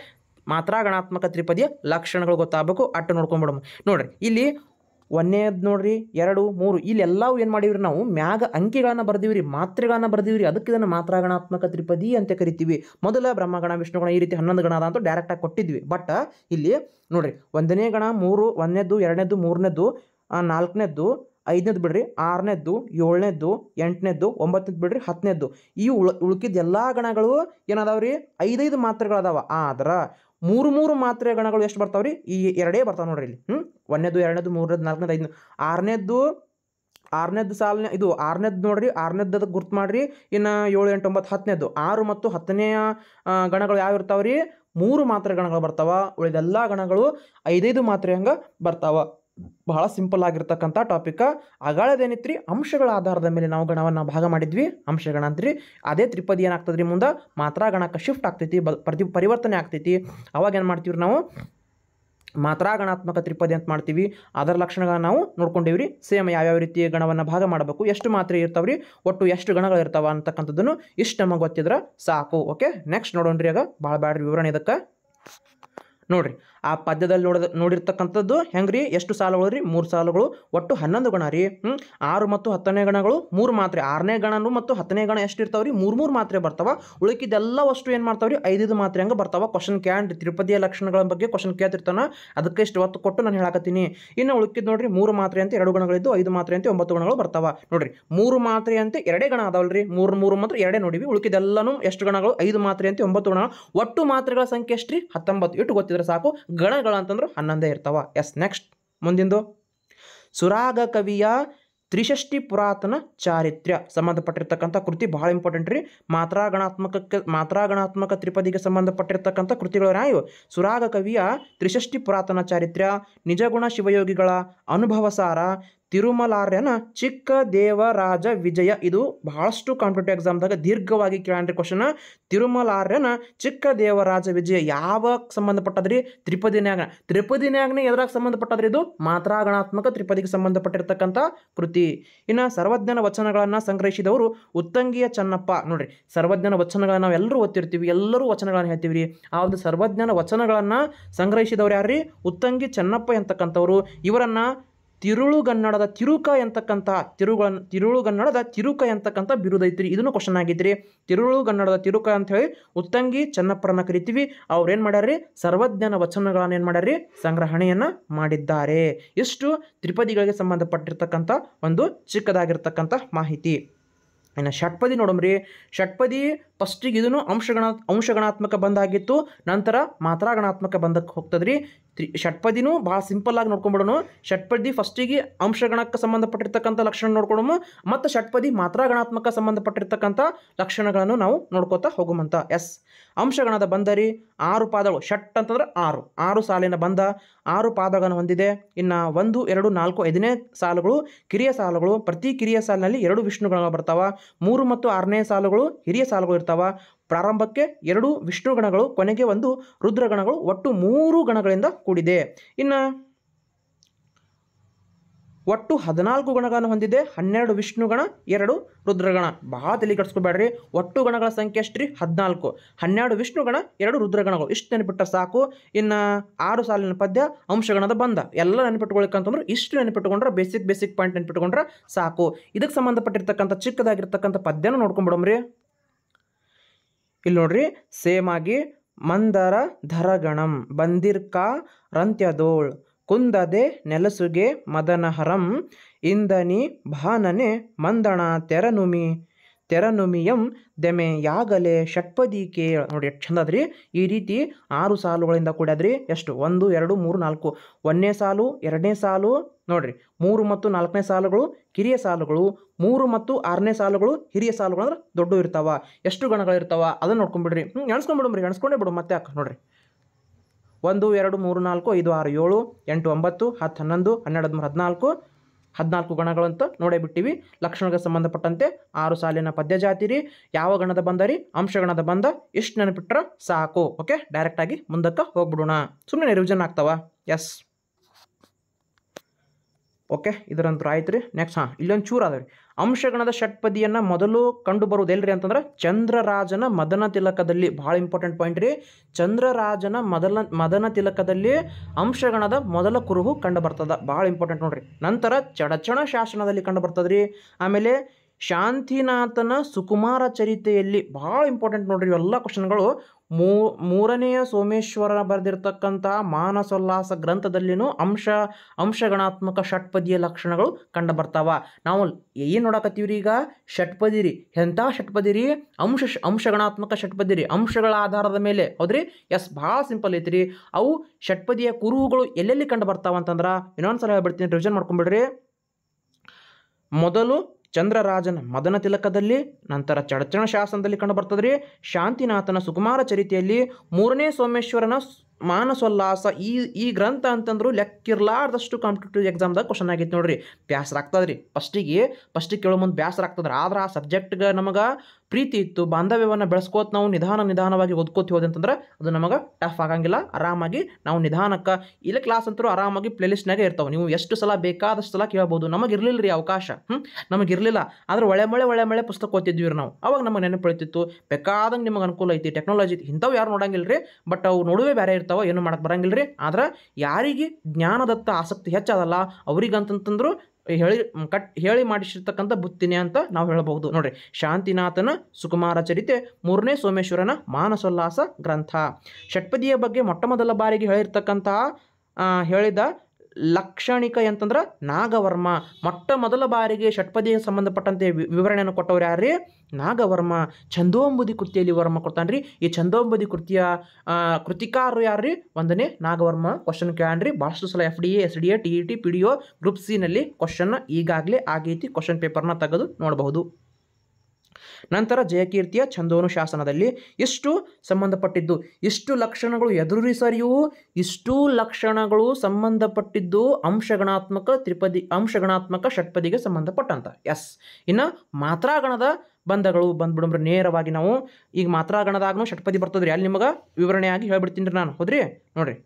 ಮಾತ್ರ ಗಣಾತ್ಮಕ ತ್ರಿಪದಿಯ ಲಕ್ಷಣಗಳು ಗೊತ್ತಾಗಬೇಕು ಅಟ್ಟು ನೋಡ್ಕೊಂಬಿಡಮ್ಮ ನೋಡ್ರಿ ಇಲ್ಲಿ ಒಂದೇದು ನೋಡ್ರಿ ಎರಡು ಮೂರು ಇಲ್ಲೆಲ್ಲವೂ ಏನು ಮಾಡಿವ್ರಿ ನಾವು ಮ್ಯಾಗ ಅಂಕಿಗಳನ್ನು ಬರೆದಿವ್ರಿ ಮಾತ್ರೆಗಳನ್ನು ಬರೆದಿವ್ರಿ ಅದಕ್ಕೆ ಇದನ್ನು ಗಣಾತ್ಮಕ ತ್ರಿಪದಿ ಅಂತ ಕರಿತೀವಿ ಮೊದಲ ಬ್ರಹ್ಮಗಣ ವಿಷ್ಣುಗಣ ಈ ರೀತಿ ಹನ್ನೊಂದು ಗಣ ಅದ ಅಂತ ಡೈರೆಕ್ಟಾಗಿ ಕೊಟ್ಟಿದ್ವಿ ಬಟ್ ಇಲ್ಲಿ ನೋಡ್ರಿ ಒಂದನೇ ಗಣ ಮೂರು ಒಂದನೇದ್ದು ಎರಡನೇದ್ದು ಮೂರನೇದ್ದು ನಾಲ್ಕನೇದ್ದು ಐದನೇದು ಬಿಡ್ರಿ ಆರನೇದ್ದು ಏಳನೇದ್ದು ಎಂಟನೇದ್ದು ಒಂಬತ್ತನೇದು ಬಿಡ್ರಿ ಹತ್ತನೇದ್ದು ಈ ಉಳ್ ಉಳ್ಕಿದ ಎಲ್ಲ ಗಣಗಳು ಏನದಾವ್ರಿ ಐದೈದು ಮಾತ್ರೆಗಳದಾವ ಆದ್ರೆ ಮೂರು ಮೂರು ಮಾತ್ರೆ ಗಣಗಳು ಎಷ್ಟು ಬರ್ತಾವ್ರಿ ರೀ ಈ ಎರಡೇ ಬರ್ತಾವೆ ನೋಡ್ರಿ ಇಲ್ಲಿ ಹ್ಞೂ ಒಂದನೇದು ಎರಡನೇದು ಮೂರನೇದು ನಾಲ್ಕನೇದು ಐದು ಆರನೇದ್ದು ಆರನೇದು ಸಾಲನೆ ಇದು ಆರನೇದ್ದು ನೋಡ್ರಿ ಅದಕ್ಕೆ ಗುರ್ತು ಮಾಡಿರಿ ಇನ್ನು ಏಳು ಎಂಟು ಒಂಬತ್ತು ಹತ್ತನೇದು ಆರು ಮತ್ತು ಹತ್ತನೆಯ ಗಣಗಳು ಯಾವ ಇರ್ತಾವ್ರಿ ಮೂರು ಮಾತ್ರೆ ಗಣಗಳು ಬರ್ತಾವೆ ಉಳಿದೆಲ್ಲ ಗಣಗಳು ಐದೈದು ಮಾತ್ರೆ ಹಂಗೆ ಬರ್ತಾವ ಬಹಳ ಸಿಂಪಲ್ ಆಗಿರ್ತಕ್ಕಂಥ ಟಾಪಿಕ್ ಅಗಾಳದೇನಿತ್ರಿ ಅಂಶಗಳ ಆಧಾರದ ಮೇಲೆ ನಾವು ಗಣವನ್ನು ಭಾಗ ಮಾಡಿದ್ವಿ ಅಂಶಗಣ ಅಂತ್ರಿ ಅದೇ ತ್ರಿಪದಿ ಏನಾಗ್ತದ್ರಿ ಮುಂದೆ ಮಾತ್ರ ಗಣಕ್ಕೆ ಶಿಫ್ಟ್ ಆಗ್ತೈತಿ ಬ ಪ್ರತಿ ಪರಿವರ್ತನೆ ಆಗ್ತೈತಿ ಅವಾಗ ಏನು ಮಾಡ್ತೀವಿ ನಾವು ಮಾತ್ರ ಗಣಾತ್ಮಕ ತ್ರಿಪದಿ ಅಂತ ಮಾಡ್ತೀವಿ ಅದರ ಲಕ್ಷಣಗಳನ್ನ ನಾವು ನೋಡ್ಕೊಂಡೇವ್ರಿ ಸೇಮ್ ಯಾವ್ಯಾವ ರೀತಿಯ ಗಣವನ್ನು ಭಾಗ ಮಾಡಬೇಕು ಎಷ್ಟು ಮಾತ್ರೆ ಇರ್ತಾವ್ರಿ ಒಟ್ಟು ಎಷ್ಟು ಗಣಗಳು ಇರ್ತಾವ ಅಂತಕ್ಕಂಥದ್ದನ್ನು ಇಷ್ಟು ನಮಗೆ ಗೊತ್ತಿದ್ರೆ ಸಾಕು ಓಕೆ ನೆಕ್ಸ್ಟ್ ನೋಡೋಣ್ರಿ ಆಗ ಭಾಳ ಬ್ಯಾಡ್ರಿ ವಿವರಣೆ ಇದಕ್ಕೆ ನೋಡಿರಿ ಆ ಪದ್ಯದಲ್ಲಿ ನೋಡಿದ ನೋಡಿರ್ತಕ್ಕಂಥದ್ದು ಹೆಂಗ್ರಿ ಎಷ್ಟು ಸಾಲುಗಳು ರೀ ಮೂರು ಸಾಲುಗಳು ಒಟ್ಟು ಹನ್ನೊಂದು ಗಣ ರೀ ಆರು ಮತ್ತು ಹತ್ತನೇ ಗಣಗಳು ಮೂರು ಮಾತ್ರೆ ಆರನೇ ಗಣನು ಮತ್ತು ಹತ್ತನೇ ಗಣ ಎಷ್ಟು ರೀ ಮೂರು ಮೂರು ಮಾತ್ರೆ ಬರ್ತಾವ ಉಳಿಕಿದೆಲ್ಲ ವಸ್ತು ಏನು ರೀ ಐದು ಮಾತ್ರೆ ಹಂಗೆ ಬರ್ತಾವ ಕ್ವಶನ್ ಕ್ಯಾಂಡ್ ತಿರುಪತಿಯ ಲಕ್ಷಣಗಳ ಬಗ್ಗೆ ಕ್ವಶನ್ ಕೇಳ್ತಿರ್ತಾನ ಅದಕ್ಕೆ ಇಷ್ಟು ಹೊತ್ತು ಕೊಟ್ಟು ನಾನು ಹೇಳಕತ್ತೀನಿ ಇನ್ನು ಉಳಿಕಿದ್ ನೋಡ್ರಿ ಮೂರು ಮಾತ್ರೆ ಅಂತ ಎರಡು ಗಣಗಳಿದ್ದು ಐದು ಮಾತ್ರೆ ಅಂತ ಒಂಬತ್ತು ಗಣಗಳು ಬರ್ತಾವ ನೋಡ್ರಿ ಮೂರು ಮಾತ್ರೆ ಅಂತ ಎರಡೇ ಗಣ ಅದಾವಲ್ರಿ ಮೂರು ಮೂರು ಮಾತ್ರ ಎರಡೇ ನೋಡಿವಿ ಉಳಿಕಿದೆಲ್ಲನೂ ಎಷ್ಟು ಗಣಗಳು ಐದು ಮಾತ್ರೆ ಅಂತ ಒಂಬತ್ತು ಗಣ ಒಟ್ಟು ಮಾತ್ರೆಗಳ ಸಂಖ್ಯೆ ಎಷ್ಟು ರೀ ಹತ್ತೊಂಬತ್ತು ಇಟ್ಟು ಗೊತ್ತಿದ್ರೆ ಸಾಕು ಗಣಗಳು ಅಂತಂದ್ರೆ ಹನ್ನೊಂದೇ ಇರ್ತಾವ ಎಸ್ ನೆಕ್ಸ್ಟ್ ಮುಂದಿಂದು ಸುರಾಗ ಕವಿಯ ತ್ರಿಷಷ್ಟಿ ಪುರಾತನ ಚಾರಿತ್ರ್ಯ ಸಂಬಂಧಪಟ್ಟಿರ್ತಕ್ಕಂಥ ಕೃತಿ ಬಹಳ ಇಂಪಾರ್ಟೆಂಟ್ ರೀ ಮಾತ್ರಾಗಣಾತ್ಮಕಕ್ಕೆ ಮಾತ್ರಾಗಣಾತ್ಮಕ ತ್ರಿಪದಿಗೆ ಸಂಬಂಧಪಟ್ಟಿರ್ತಕ್ಕಂಥ ಕೃತಿಗಳು ನಾಯು ಸುರಾಗ ಕವಿಯ ತ್ರಿಷಷ್ಟಿ ಪುರಾತನ ಚಾರಿತ್ರ್ಯ ನಿಜಗುಣ ಶಿವಯೋಗಿಗಳ ಅನುಭವಸಾರ ತಿರುಮಲಾರ್ಯನ ಚಿಕ್ಕ ದೇವರಾಜ ವಿಜಯ ಇದು ಬಹಳಷ್ಟು ಕಾಂಪಿಟೇಟಿವ್ ಎಕ್ಸಾಮ್ದಾಗ ದೀರ್ಘವಾಗಿ ಕೇಳಿ ಕ್ವಶನ್ ತಿರುಮಲಾರ್ಯನ ಚಿಕ್ಕ ದೇವರಾಜ ವಿಜಯ ಯಾವ ಸಂಬಂಧಪಟ್ಟದ್ರಿ ತ್ರಿಪದಿನ್ಯಾಗ ತ್ರಿಪದಿನ್ಯಾಗನೇ ಎದ್ರಾಗ ಸಂಬಂಧಪಟ್ಟದ್ರಿ ಇದು ಮಾತ್ರಾಗಣಾತ್ಮಕ ತ್ರಿಪದಿಗೆ ಸಂಬಂಧಪಟ್ಟಿರ್ತಕ್ಕಂಥ ಕೃತಿ ಇನ್ನು ಸರ್ವಜ್ಞನ ವಚನಗಳನ್ನು ಸಂಗ್ರಹಿಸಿದವರು ಉತ್ತಂಗಿಯ ಚೆನ್ನಪ್ಪ ನೋಡ್ರಿ ಸರ್ವಜ್ಞನ ವಚನಗಳನ್ನು ನಾವೆಲ್ಲರೂ ಓದ್ತಿರ್ತೀವಿ ಎಲ್ಲರೂ ವಚನಗಳನ್ನು ಹೇಳ್ತೀವಿ ರೀ ಆ ಒಂದು ಸರ್ವಜ್ಞನ ವಚನಗಳನ್ನು ಸಂಗ್ರಹಿಸಿದವರು ರೀ ಉತ್ತಂಗಿ ಚೆನ್ನಪ್ಪ ಎಂತಕ್ಕಂಥವ್ರು ಇವರನ್ನು ತಿರುಳುಗನ್ನಡದ ತಿರುಕ ಎಂತಕ್ಕಂತಹ ತಿರುಗಳ ತಿರುಳುಗನ್ನಡದ ತಿರುಕ ಎಂತಕ್ಕಂಥ ಬಿರುದೈತ್ರಿ ಇದನ್ನು ಕ್ವಶನ್ ತಿರುಳು ತಿರುಳುಗನ್ನಡದ ತಿರುಕ ಅಂತ ಹೇಳಿ ಉತ್ತಂಗಿ ಚನ್ನಪ್ಪರನ್ನ ಕರಿತೀವಿ ಏನು ಮಾಡ್ಯಾರ್ರಿ ಸರ್ವಜ್ಞಾನ ವಚನಗಳನ್ನು ಏನು ಮಾಡ್ಯಾರ್ರಿ ಸಂಗ್ರಹಣೆಯನ್ನು ಮಾಡಿದ್ದಾರೆ ಇಷ್ಟು ತ್ರಿಪದಿಗಳಿಗೆ ಸಂಬಂಧಪಟ್ಟಿರ್ತಕ್ಕಂಥ ಒಂದು ಚಿಕ್ಕದಾಗಿರ್ತಕ್ಕಂಥ ಮಾಹಿತಿ ಇನ್ನು ಷಟ್ಪದಿ ನೋಡಮ್ರಿ ಷಟ್ಪದಿ ಫಸ್ಟಿಗೆ ಇದನ್ನು ಅಂಶಗಣ ಅಂಶಗಣಾತ್ಮಕ ಬಂದಾಗಿತ್ತು ನಂತರ ಮಾತ್ರಾಗಣಾತ್ಮಕ ಬಂದಕ್ಕೆ ಹೋಗ್ತದ್ರಿ ತ್ರಿ ಷಟ್ಪದಿನೂ ಭಾಳ ಸಿಂಪಲ್ಲಾಗಿ ನೋಡ್ಕೊಂಬಿಡೋಣ ಷಟ್ಪದಿ ಫಸ್ಟಿಗೆ ಅಂಶಗಣಕ್ಕೆ ಸಂಬಂಧಪಟ್ಟಿರ್ತಕ್ಕಂಥ ಲಕ್ಷಣ ನೋಡ್ಕೊಡೋಮು ಮತ್ತು ಷಟ್ಪದಿ ಮಾತ್ರ ಗಣಾತ್ಮಕ ಸಂಬಂಧಪಟ್ಟಿರ್ತಕ್ಕಂಥ ಲಕ್ಷಣಗಳನ್ನು ನಾವು ನೋಡ್ಕೋತಾ ಹೋಗುಮಂತ ಎಸ್ ಅಂಶಗಣದ ಬಂದರಿ ಆರು ಪಾದಗಳು ಷಟ್ ಅಂತಂದ್ರೆ ಆರು ಆರು ಸಾಲಿನ ಬಂದ ಆರು ಪಾದಗಳನ್ನು ಹೊಂದಿದೆ ಇನ್ನು ಒಂದು ಎರಡು ನಾಲ್ಕು ಐದನೇ ಸಾಲುಗಳು ಕಿರಿಯ ಸಾಲುಗಳು ಪ್ರತಿ ಕಿರಿಯ ಸಾಲಿನಲ್ಲಿ ಎರಡು ವಿಷ್ಣುಗಳು ಬರ್ತಾವೆ ಮೂರು ಮತ್ತು ಆರನೇ ಸಾಲುಗಳು ಹಿರಿಯ ಸಾಲುಗಳು ಇರ್ತಾವ ಪ್ರಾರಂಭಕ್ಕೆ ಎರಡು ವಿಷ್ಣು ಗಣಗಳು ಕೊನೆಗೆ ಒಂದು ರುದ್ರಗಣಗಳು ಒಟ್ಟು ಮೂರು ಗಣಗಳಿಂದ ಕೂಡಿದೆ ಇನ್ನು ಒಟ್ಟು ಹದಿನಾಲ್ಕು ಗಣಗಳನ್ನು ಹೊಂದಿದೆ ಹನ್ನೆರಡು ವಿಷ್ಣುಗಣ ಎರಡು ರುದ್ರಗಣ ಬಹಳ ತಲೆ ಒಟ್ಟು ಗಣಗಳ ಸಂಖ್ಯೆ ಎಷ್ಟ್ರಿ ಹದಿನಾಲ್ಕು ಹನ್ನೆರಡು ವಿಷ್ಣುಗಣ ಎರಡು ರುದ್ರಗಣಗಳು ಇಷ್ಟು ನೆನಪಿಟ್ಟರೆ ಸಾಕು ಇನ್ನು ಆರು ಸಾಲಿನ ಪದ್ಯ ಅಂಶಗಣದ ಬಂಧ ಎಲ್ಲ ನೆನಪಿಟ್ಕೊಳ್ಕಂತಂದ್ರೆ ಇಷ್ಟು ನೆನಪಿಟ್ಟುಕೊಂಡ್ರೆ ಬೇಸಿಕ್ ಬೇಸಿಕ್ ಪಾಯಿಂಟ್ ನೆನಪಿಟ್ಕೊಂಡ್ರೆ ಸಾಕು ಇದಕ್ಕೆ ಸಂಬಂಧಪಟ್ಟಿರ್ತಕ್ಕಂಥ ಚಿಕ್ಕದಾಗಿರ್ತಕ್ಕಂಥ ಪದ್ಯನ ನೋಡ್ಕೊಂಡ್ಬಿಡಮ್ರಿ ಇಲ್ಲಿ ನೋಡ್ರಿ ಸೇಮ್ ಆಗಿ ಮಂದರ ಧರಗಣಂ ಬಂದಿರ್ಕಾ ರಂತ್ಯದೋಳ್ ಕುಂದದೆ ನೆಲಸುಗೆ ಮದನಹರಂ ಇಂದನಿ ಭಾನನೆ ಮಂದಣ ತೆರನುಮಿ ತೆರನುಮಿಯಂ ದೆಮೆ ಯಾಗಲೆ ಷಟ್ಪದಿಕೆ ನೋಡಿ ಎಷ್ಟು ಚಂದದ್ರಿ ಈ ರೀತಿ ಆರು ಸಾಲುಗಳಿಂದ ಕೂಡ್ಯಾದ್ರಿ ಎಷ್ಟು ಒಂದು ಎರಡು ಮೂರು ನಾಲ್ಕು ಒಂದನೇ ಸಾಲು ಎರಡನೇ ಸಾಲು ನೋಡ್ರಿ ಮೂರು ಮತ್ತು ನಾಲ್ಕನೇ ಸಾಲುಗಳು ಕಿರಿಯ ಸಾಲುಗಳು ಮೂರು ಮತ್ತು ಆರನೇ ಸಾಲುಗಳು ಹಿರಿಯ ಸಾಲುಗಳು ಅಂದ್ರೆ ದೊಡ್ಡ ಇರ್ತಾವ ಎಷ್ಟು ಗಣಗಳಿರ್ತಾವ ಅದನ್ನ ನೋಡ್ಕೊಂಡ್ಬಿಡ್ರಿ ಹ್ಞೂ ಎಣ್ಸ್ಕೊಂಡ್ಬಿಡಮ್ರಿ ಎಣಸ್ಕೊಂಡೇ ಬಿಡು ಮತ್ತೆ ಹಾಕಿ ನೋಡ್ರಿ ಒಂದು ಎರಡು ಮೂರು ನಾಲ್ಕು ಐದು ಆರು ಏಳು ಎಂಟು ಒಂಬತ್ತು ಹತ್ತು ಹನ್ನೊಂದು ಹನ್ನೆರಡು ಮೂರು ಹದಿನಾಲ್ಕು ಹದಿನಾಲ್ಕು ಗಣಗಳಂತ ನೋಡೇ ಬಿಟ್ಟಿವಿ ಲಕ್ಷಣಕ್ಕೆ ಸಂಬಂಧಪಟ್ಟಂತೆ ಆರು ಸಾಲಿನ ಪದ್ಯ ಜಾತಿ ರೀ ಯಾವ ಗಣದ ಬಂದ ರೀ ಅಂಶಗಣದ ಬಂದ ಇಷ್ಟು ನೆನಪಿಟ್ರೆ ಸಾಕು ಓಕೆ ಡೈರೆಕ್ಟಾಗಿ ಮುಂದಕ್ಕೆ ಹೋಗ್ಬಿಡೋಣ ಸುಮ್ಮನೆ ರಿವಿಷನ್ ಆಗ್ತಾವ ಎಸ್ ಓಕೆ ಇದರಂತೂ ಆಯ್ತು ರೀ ನೆಕ್ಸ್ಟ್ ಹಾಂ ಇಲ್ಲೊಂದು ಚೂರು ಅದ ರೀ ಅಂಶಗಣದ ಷಟ್ಪದಿಯನ್ನು ಮೊದಲು ಕಂಡುಬರುವುದು ಎಲ್ರಿ ಅಂತಂದ್ರೆ ಚಂದ್ರರಾಜನ ಮದನ ತಿಲಕದಲ್ಲಿ ಭಾಳ ಇಂಪಾರ್ಟೆಂಟ್ ಪಾಯಿಂಟ್ ರೀ ಚಂದ್ರರಾಜನ ಮೊದಲ ಮದನ ತಿಲಕದಲ್ಲಿ ಅಂಶಗಣದ ಮೊದಲ ಕುರುಹು ಕಂಡು ಬರ್ತದ ಭಾಳ ಇಂಪಾರ್ಟೆಂಟ್ ನೋಡ್ರಿ ನಂತರ ಚಡಚಣ ಶಾಸನದಲ್ಲಿ ಕಂಡು ಬರ್ತದ್ರಿ ಆಮೇಲೆ ಶಾಂತಿನಾಥನ ಸುಕುಮಾರ ಚರಿತೆಯಲ್ಲಿ ಭಾಳ ಇಂಪಾರ್ಟೆಂಟ್ ನೋಡ್ರಿ ಇವೆಲ್ಲ ಕ್ವಶನ್ಗಳು ಮೂ ಮೂರನೆಯ ಸೋಮೇಶ್ವರ ಬರೆದಿರ್ತಕ್ಕಂಥ ಮಾನಸೋಲ್ಲಾಸ ಗ್ರಂಥದಲ್ಲಿನೂ ಅಂಶ ಅಂಶಗಣಾತ್ಮಕ ಷಟ್ಪದಿಯ ಲಕ್ಷಣಗಳು ಕಂಡು ಬರ್ತಾವ ನಾವು ಏನು ನೋಡಕತ್ತೀವ್ರಿ ಈಗ ಷಟ್ಪದಿರಿ ಎಂಥ ಷಟ್ಪದಿರಿ ಅಂಶ ಅಂಶಗಣಾತ್ಮಕ ಷಟ್ಪದಿರಿ ಅಂಶಗಳ ಆಧಾರದ ಮೇಲೆ ಹೌದ್ರಿ ಎಸ್ ಭಾಳ ಸಿಂಪಲ್ ಐತ್ರಿ ಅವು ಷಟ್ಪದಿಯ ಕುರುಹುಗಳು ಎಲ್ಲೆಲ್ಲಿ ಕಂಡು ಬರ್ತಾವಂತಂದ್ರೆ ಇನ್ನೊಂದು ಸಲ ಹೇಳ್ಬಿಡ್ತೀನಿ ರಿವಿಷನ್ ಮಾಡ್ಕೊಂಬಿಡ್ರಿ ಮೊದಲು ಚಂದ್ರರಾಜನ ಮದನ ತಿಲಕದಲ್ಲಿ ನಂತರ ಚಡಚಣ ಶಾಸನದಲ್ಲಿ ಕಂಡು ಬರ್ತದ್ರಿ ಶಾಂತಿನಾಥನ ಸುಕುಮಾರ ಚರಿತೆಯಲ್ಲಿ ಮೂರನೇ ಸೋಮೇಶ್ವರನ ಮಾನಸೋಲ್ಲಾಸ ಈ ಈ ಗ್ರಂಥ ಅಂತಂದ್ರೂ ಲೆಕ್ಕಿರ್ಲಾರ್ದಷ್ಟು ಕಾಂಪಿಟೇಟಿವ್ ಎಕ್ಸಾಮ್ದಾಗ ಕ್ವಶನ್ ಆಗೈತೆ ನೋಡ್ರಿ ಬ್ಯಾಸರ ರೀ ಫಸ್ಟಿಗೆ ಫಸ್ಟಿಗೆ ಕೇಳೋ ಮುಂದೆ ಬ್ಯಾಸರ ಆಗ್ತದ್ರಿ ಆದ್ರೆ ಆ ಸಬ್ಜೆಕ್ಟ್ಗೆ ನಮಗೆ ಪ್ರೀತಿ ಇತ್ತು ಬಾಂಧವ್ಯವನ್ನು ಬೆಳೆಸ್ಕೋತ ನಾವು ನಿಧಾನ ನಿಧಾನವಾಗಿ ಓದ್ಕೋತೀವಿ ಅಂತಂದ್ರೆ ಅದು ನಮಗೆ ಟಫ್ ಆಗಂಗಿಲ್ಲ ಆರಾಮಾಗಿ ನಾವು ನಿಧಾನಕ್ಕೆ ಇಲ್ಲ ಕ್ಲಾಸ್ ಅಂತರೂ ಆರಾಮಾಗಿ ಪ್ಲೇಲಿಸ್ಟ್ನಾಗೆ ಇರ್ತಾವೆ ನೀವು ಎಷ್ಟು ಸಲ ಬೇಕಾದಷ್ಟು ಸಲ ಕೇಳ್ಬೋದು ನಮಗೆ ಇರಲಿಲ್ಲ ರೀ ಅವಕಾಶ ಹ್ಞೂ ನಮಗೆ ಇರಲಿಲ್ಲ ಆದರೆ ಒಳೆ ಮಳೆ ಒಳೆ ಮಳೆ ಪುಸ್ತಕ ಓದ್ತಿದ್ವಿ ನಾವು ಅವಾಗ ನಮಗೆ ನೆನಪು ಬೇಕಾದಂಗೆ ನಿಮಗೆ ಅನುಕೂಲ ಐತಿ ಟೆಕ್ನಾಲಜಿ ಇಂಥವು ಯಾರು ನೋಡಂಗಿಲ್ಲ ರೀ ಬಟ್ ಅವು ನೋಡುವೆ ಬೇರೆ ಇರ್ತಾವೆ ಅಥವಾ ಏನು ಮಾಡಕ್ಕೆ ಬರಂಗಿಲ್ಲ ರೀ ಆದ್ರೆ ಯಾರಿಗೆ ಜ್ಞಾನದತ್ತ ಆಸಕ್ತಿ ಹೆಚ್ಚಾದಲ್ಲ ಅವ್ರಿಗಂತಂತಂದ್ರು ಹೇಳಿ ಕಟ್ ಹೇಳಿ ಮಾಡಿಸಿರ್ತಕ್ಕಂಥ ಬುತ್ತಿನೇ ಅಂತ ನಾವು ಹೇಳಬಹುದು ನೋಡ್ರಿ ಶಾಂತಿನಾಥನ ಸುಕುಮಾರ ಚರಿತೆ ಮೂರನೇ ಸೋಮೇಶ್ವರನ ಮಾನಸೋಲ್ಲಾಸ ಗ್ರಂಥ ಷಟ್ಪದಿಯ ಬಗ್ಗೆ ಮೊಟ್ಟ ಮೊದಲ ಬಾರಿಗೆ ಹೇಳಿರ್ತಕ್ಕಂತಹ ಹೇಳಿದ ಲಕ್ಷಣಿಕ ಅಂತಂದ್ರೆ ನಾಗವರ್ಮ ಮೊಟ್ಟ ಮೊದಲ ಬಾರಿಗೆ ಷಟ್ಪದಿಗೆ ಸಂಬಂಧಪಟ್ಟಂತೆ ವಿವರಣೆಯನ್ನು ಕೊಟ್ಟವ್ರು ಯಾರ್ರೀ ನಾಗವರ್ಮ ಛಂದೋಂಬುದಿ ಕೃತಿಯಲ್ಲಿ ವರ್ಮ ಕೊಡ್ತಾನೆ ರೀ ಈ ಛಂದೋಂಬುದಿ ಕೃತಿಯ ಕೃತಿಕಾರರು ಯಾರ್ರೀ ಒಂದನೇ ನಾಗವರ್ಮ ಕ್ವಶನ್ ಕೇಳನ್ರಿ ಭಾಳಷ್ಟು ಸಲ F D A S D A T E T P D O group ಸಿನಲ್ಲಿ ಕ್ವಶನ್ ಈಗಾಗಲೇ ಆಗೈತಿ ಕ್ವಶನ್ ಪೇಪರ್ನ ತೆಗೆದು ನೋಡಬಹುದು ನಂತರ ಜಯಕೀರ್ತಿಯ ಛಂದೋನು ಶಾಸನದಲ್ಲಿ ಇಷ್ಟು ಸಂಬಂಧಪಟ್ಟಿದ್ದು ಇಷ್ಟು ಲಕ್ಷಣಗಳು ಎದುರಿ ಸರಿಯೂ ಇಷ್ಟು ಲಕ್ಷಣಗಳು ಸಂಬಂಧಪಟ್ಟಿದ್ದು ಅಂಶಗಣಾತ್ಮಕ ತ್ರಿಪದಿ ಅಂಶಗಣಾತ್ಮಕ ಷಟ್ಪದಿಗೆ ಸಂಬಂಧಪಟ್ಟಂತ ಎಸ್ ಇನ್ನು ಮಾತ್ರಾಗಣದ ಬಂಧಗಳು ಬಂದ್ಬಿಡಂಬ್ರಿ ನೇರವಾಗಿ ನಾವು ಈಗ ಮಾತ್ರಾಗಣದಾಗೂ ಷಟ್ಪದಿ ಬರ್ತದ್ರಿ ಅಲ್ಲಿ ನಿಮಗೆ ವಿವರಣೆಯಾಗಿ ಹೇಳ್ಬಿಡ್ತೀನಿ ರೀ ನಾನು ಹೌದ್ರಿ ನೋಡಿರಿ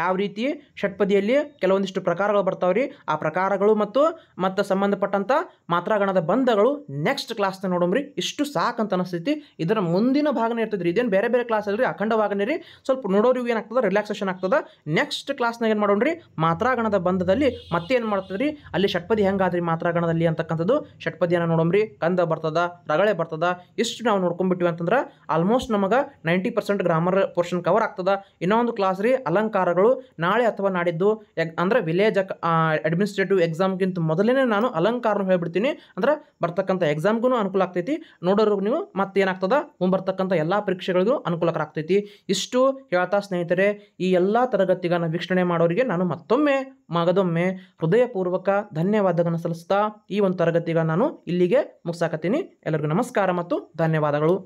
ಯಾವ ರೀತಿ ಷಟ್ಪದಿಯಲ್ಲಿ ಕೆಲವೊಂದಿಷ್ಟು ಪ್ರಕಾರಗಳು ರೀ ಆ ಪ್ರಕಾರಗಳು ಮತ್ತು ಮತ್ತು ಸಂಬಂಧಪಟ್ಟಂಥ ಮಾತ್ರಾಗಣದ ಬಂಧಗಳು ನೆಕ್ಸ್ಟ್ ಕ್ಲಾಸ್ನ ನೋಡಮ್ರಿ ಇಷ್ಟು ಸಾಕಂತ ಅನಿಸ್ತೈತಿ ಇದರ ಮುಂದಿನ ಭಾಗನೇ ಇರ್ತದ್ರಿ ಇದೇನು ಬೇರೆ ಬೇರೆ ಕ್ಲಾಸ್ ಅಲ್ಲಿ ಅಖಂಡ ಭಾಗನೇ ರೀ ಸ್ವಲ್ಪ ನೋಡೋರಿಗೆ ಏನಾಗ್ತದೆ ರಿಲ್ಯಾಕ್ಸೇಷನ್ ಆಗ್ತದೆ ನೆಕ್ಸ್ಟ್ ಕ್ಲಾಸ್ನಾಗ ಏನು ಮಾಡೋಣ್ರಿ ಮಾತ್ರಾಗಣದ ಬಂಧದಲ್ಲಿ ಮತ್ತೆ ಏನು ಮಾಡ್ತದ್ರಿ ಅಲ್ಲಿ ಷಟ್ಪದಿ ಹೆಂಗಾದ್ರಿ ಮಾತ್ರಾಗಣದಲ್ಲಿ ಅಂತಕ್ಕಂಥದ್ದು ಷಟ್ಪದಿಯನ್ನು ನೋಡಮ್ರಿ ಕಂದ ಬರ್ತದ ರಗಳೆ ಬರ್ತದ ಇಷ್ಟು ನಾವು ನೋಡ್ಕೊಂಡ್ಬಿಟ್ವಿ ಅಂತಂದ್ರೆ ಆಲ್ಮೋಸ್ಟ್ ನಮಗೆ ninety percent grammar portion cover ಆಗ್ತದ ಇನ್ನೊಂದು ಕ್ಲಾಸ್ ರೀ ಅಲಂಕಾರಗಳು ನಾಳೆ ಅಥವಾ ನಾಡಿದ್ದು ಅಂದರೆ ವಿಲೇಜ್ ಅಡ್ಮಿನಿಸ್ಟ್ರೇಟಿವ್ ಎಕ್ಸಾಮ್ಗಿಂತ ಮೊದಲೇ ನಾನು ಅಲಂಕಾರನ ಹೇಳ್ಬಿಡ್ತೀನಿ ಅಂದರೆ ಬರ್ತಕ್ಕಂಥ ಎಕ್ಸಾಮ್ಗೂ ಅನುಕೂಲ ಆಗ್ತೈತಿ ನೋಡೋರು ನೀವು ಮತ್ತೇನಾಗ್ತದ ಮುಂಬರ್ತಕ್ಕಂಥ ಎಲ್ಲ ಪರೀಕ್ಷೆಗಳಿಗೂ ಅನುಕೂಲಕರಾಗ್ತೈತಿ ಇಷ್ಟು ಹೇಳ್ತಾ ಸ್ನೇಹಿತರೆ ಈ ಎಲ್ಲ ತರಗತಿಗಳನ್ನು ವೀಕ್ಷಣೆ ಮಾಡೋರಿಗೆ ನಾನು ಮತ್ತೊಮ್ಮೆ ಮಗದೊಮ್ಮೆ ಹೃದಯಪೂರ್ವಕ ಧನ್ಯವಾದಗಳನ್ನು ಸಲ್ಲಿಸ್ತಾ ಈ ಒಂದು ತರಗತಿಗಳನ್ನು ನಾನು ಇಲ್ಲಿಗೆ ಮುಗಿಸಾಕತ್ತೀನಿ ಎಲ್ಲರಿಗೂ ನಮಸ್ಕಾರ ಮತ್ತು ಧನ್ಯವಾದಗಳು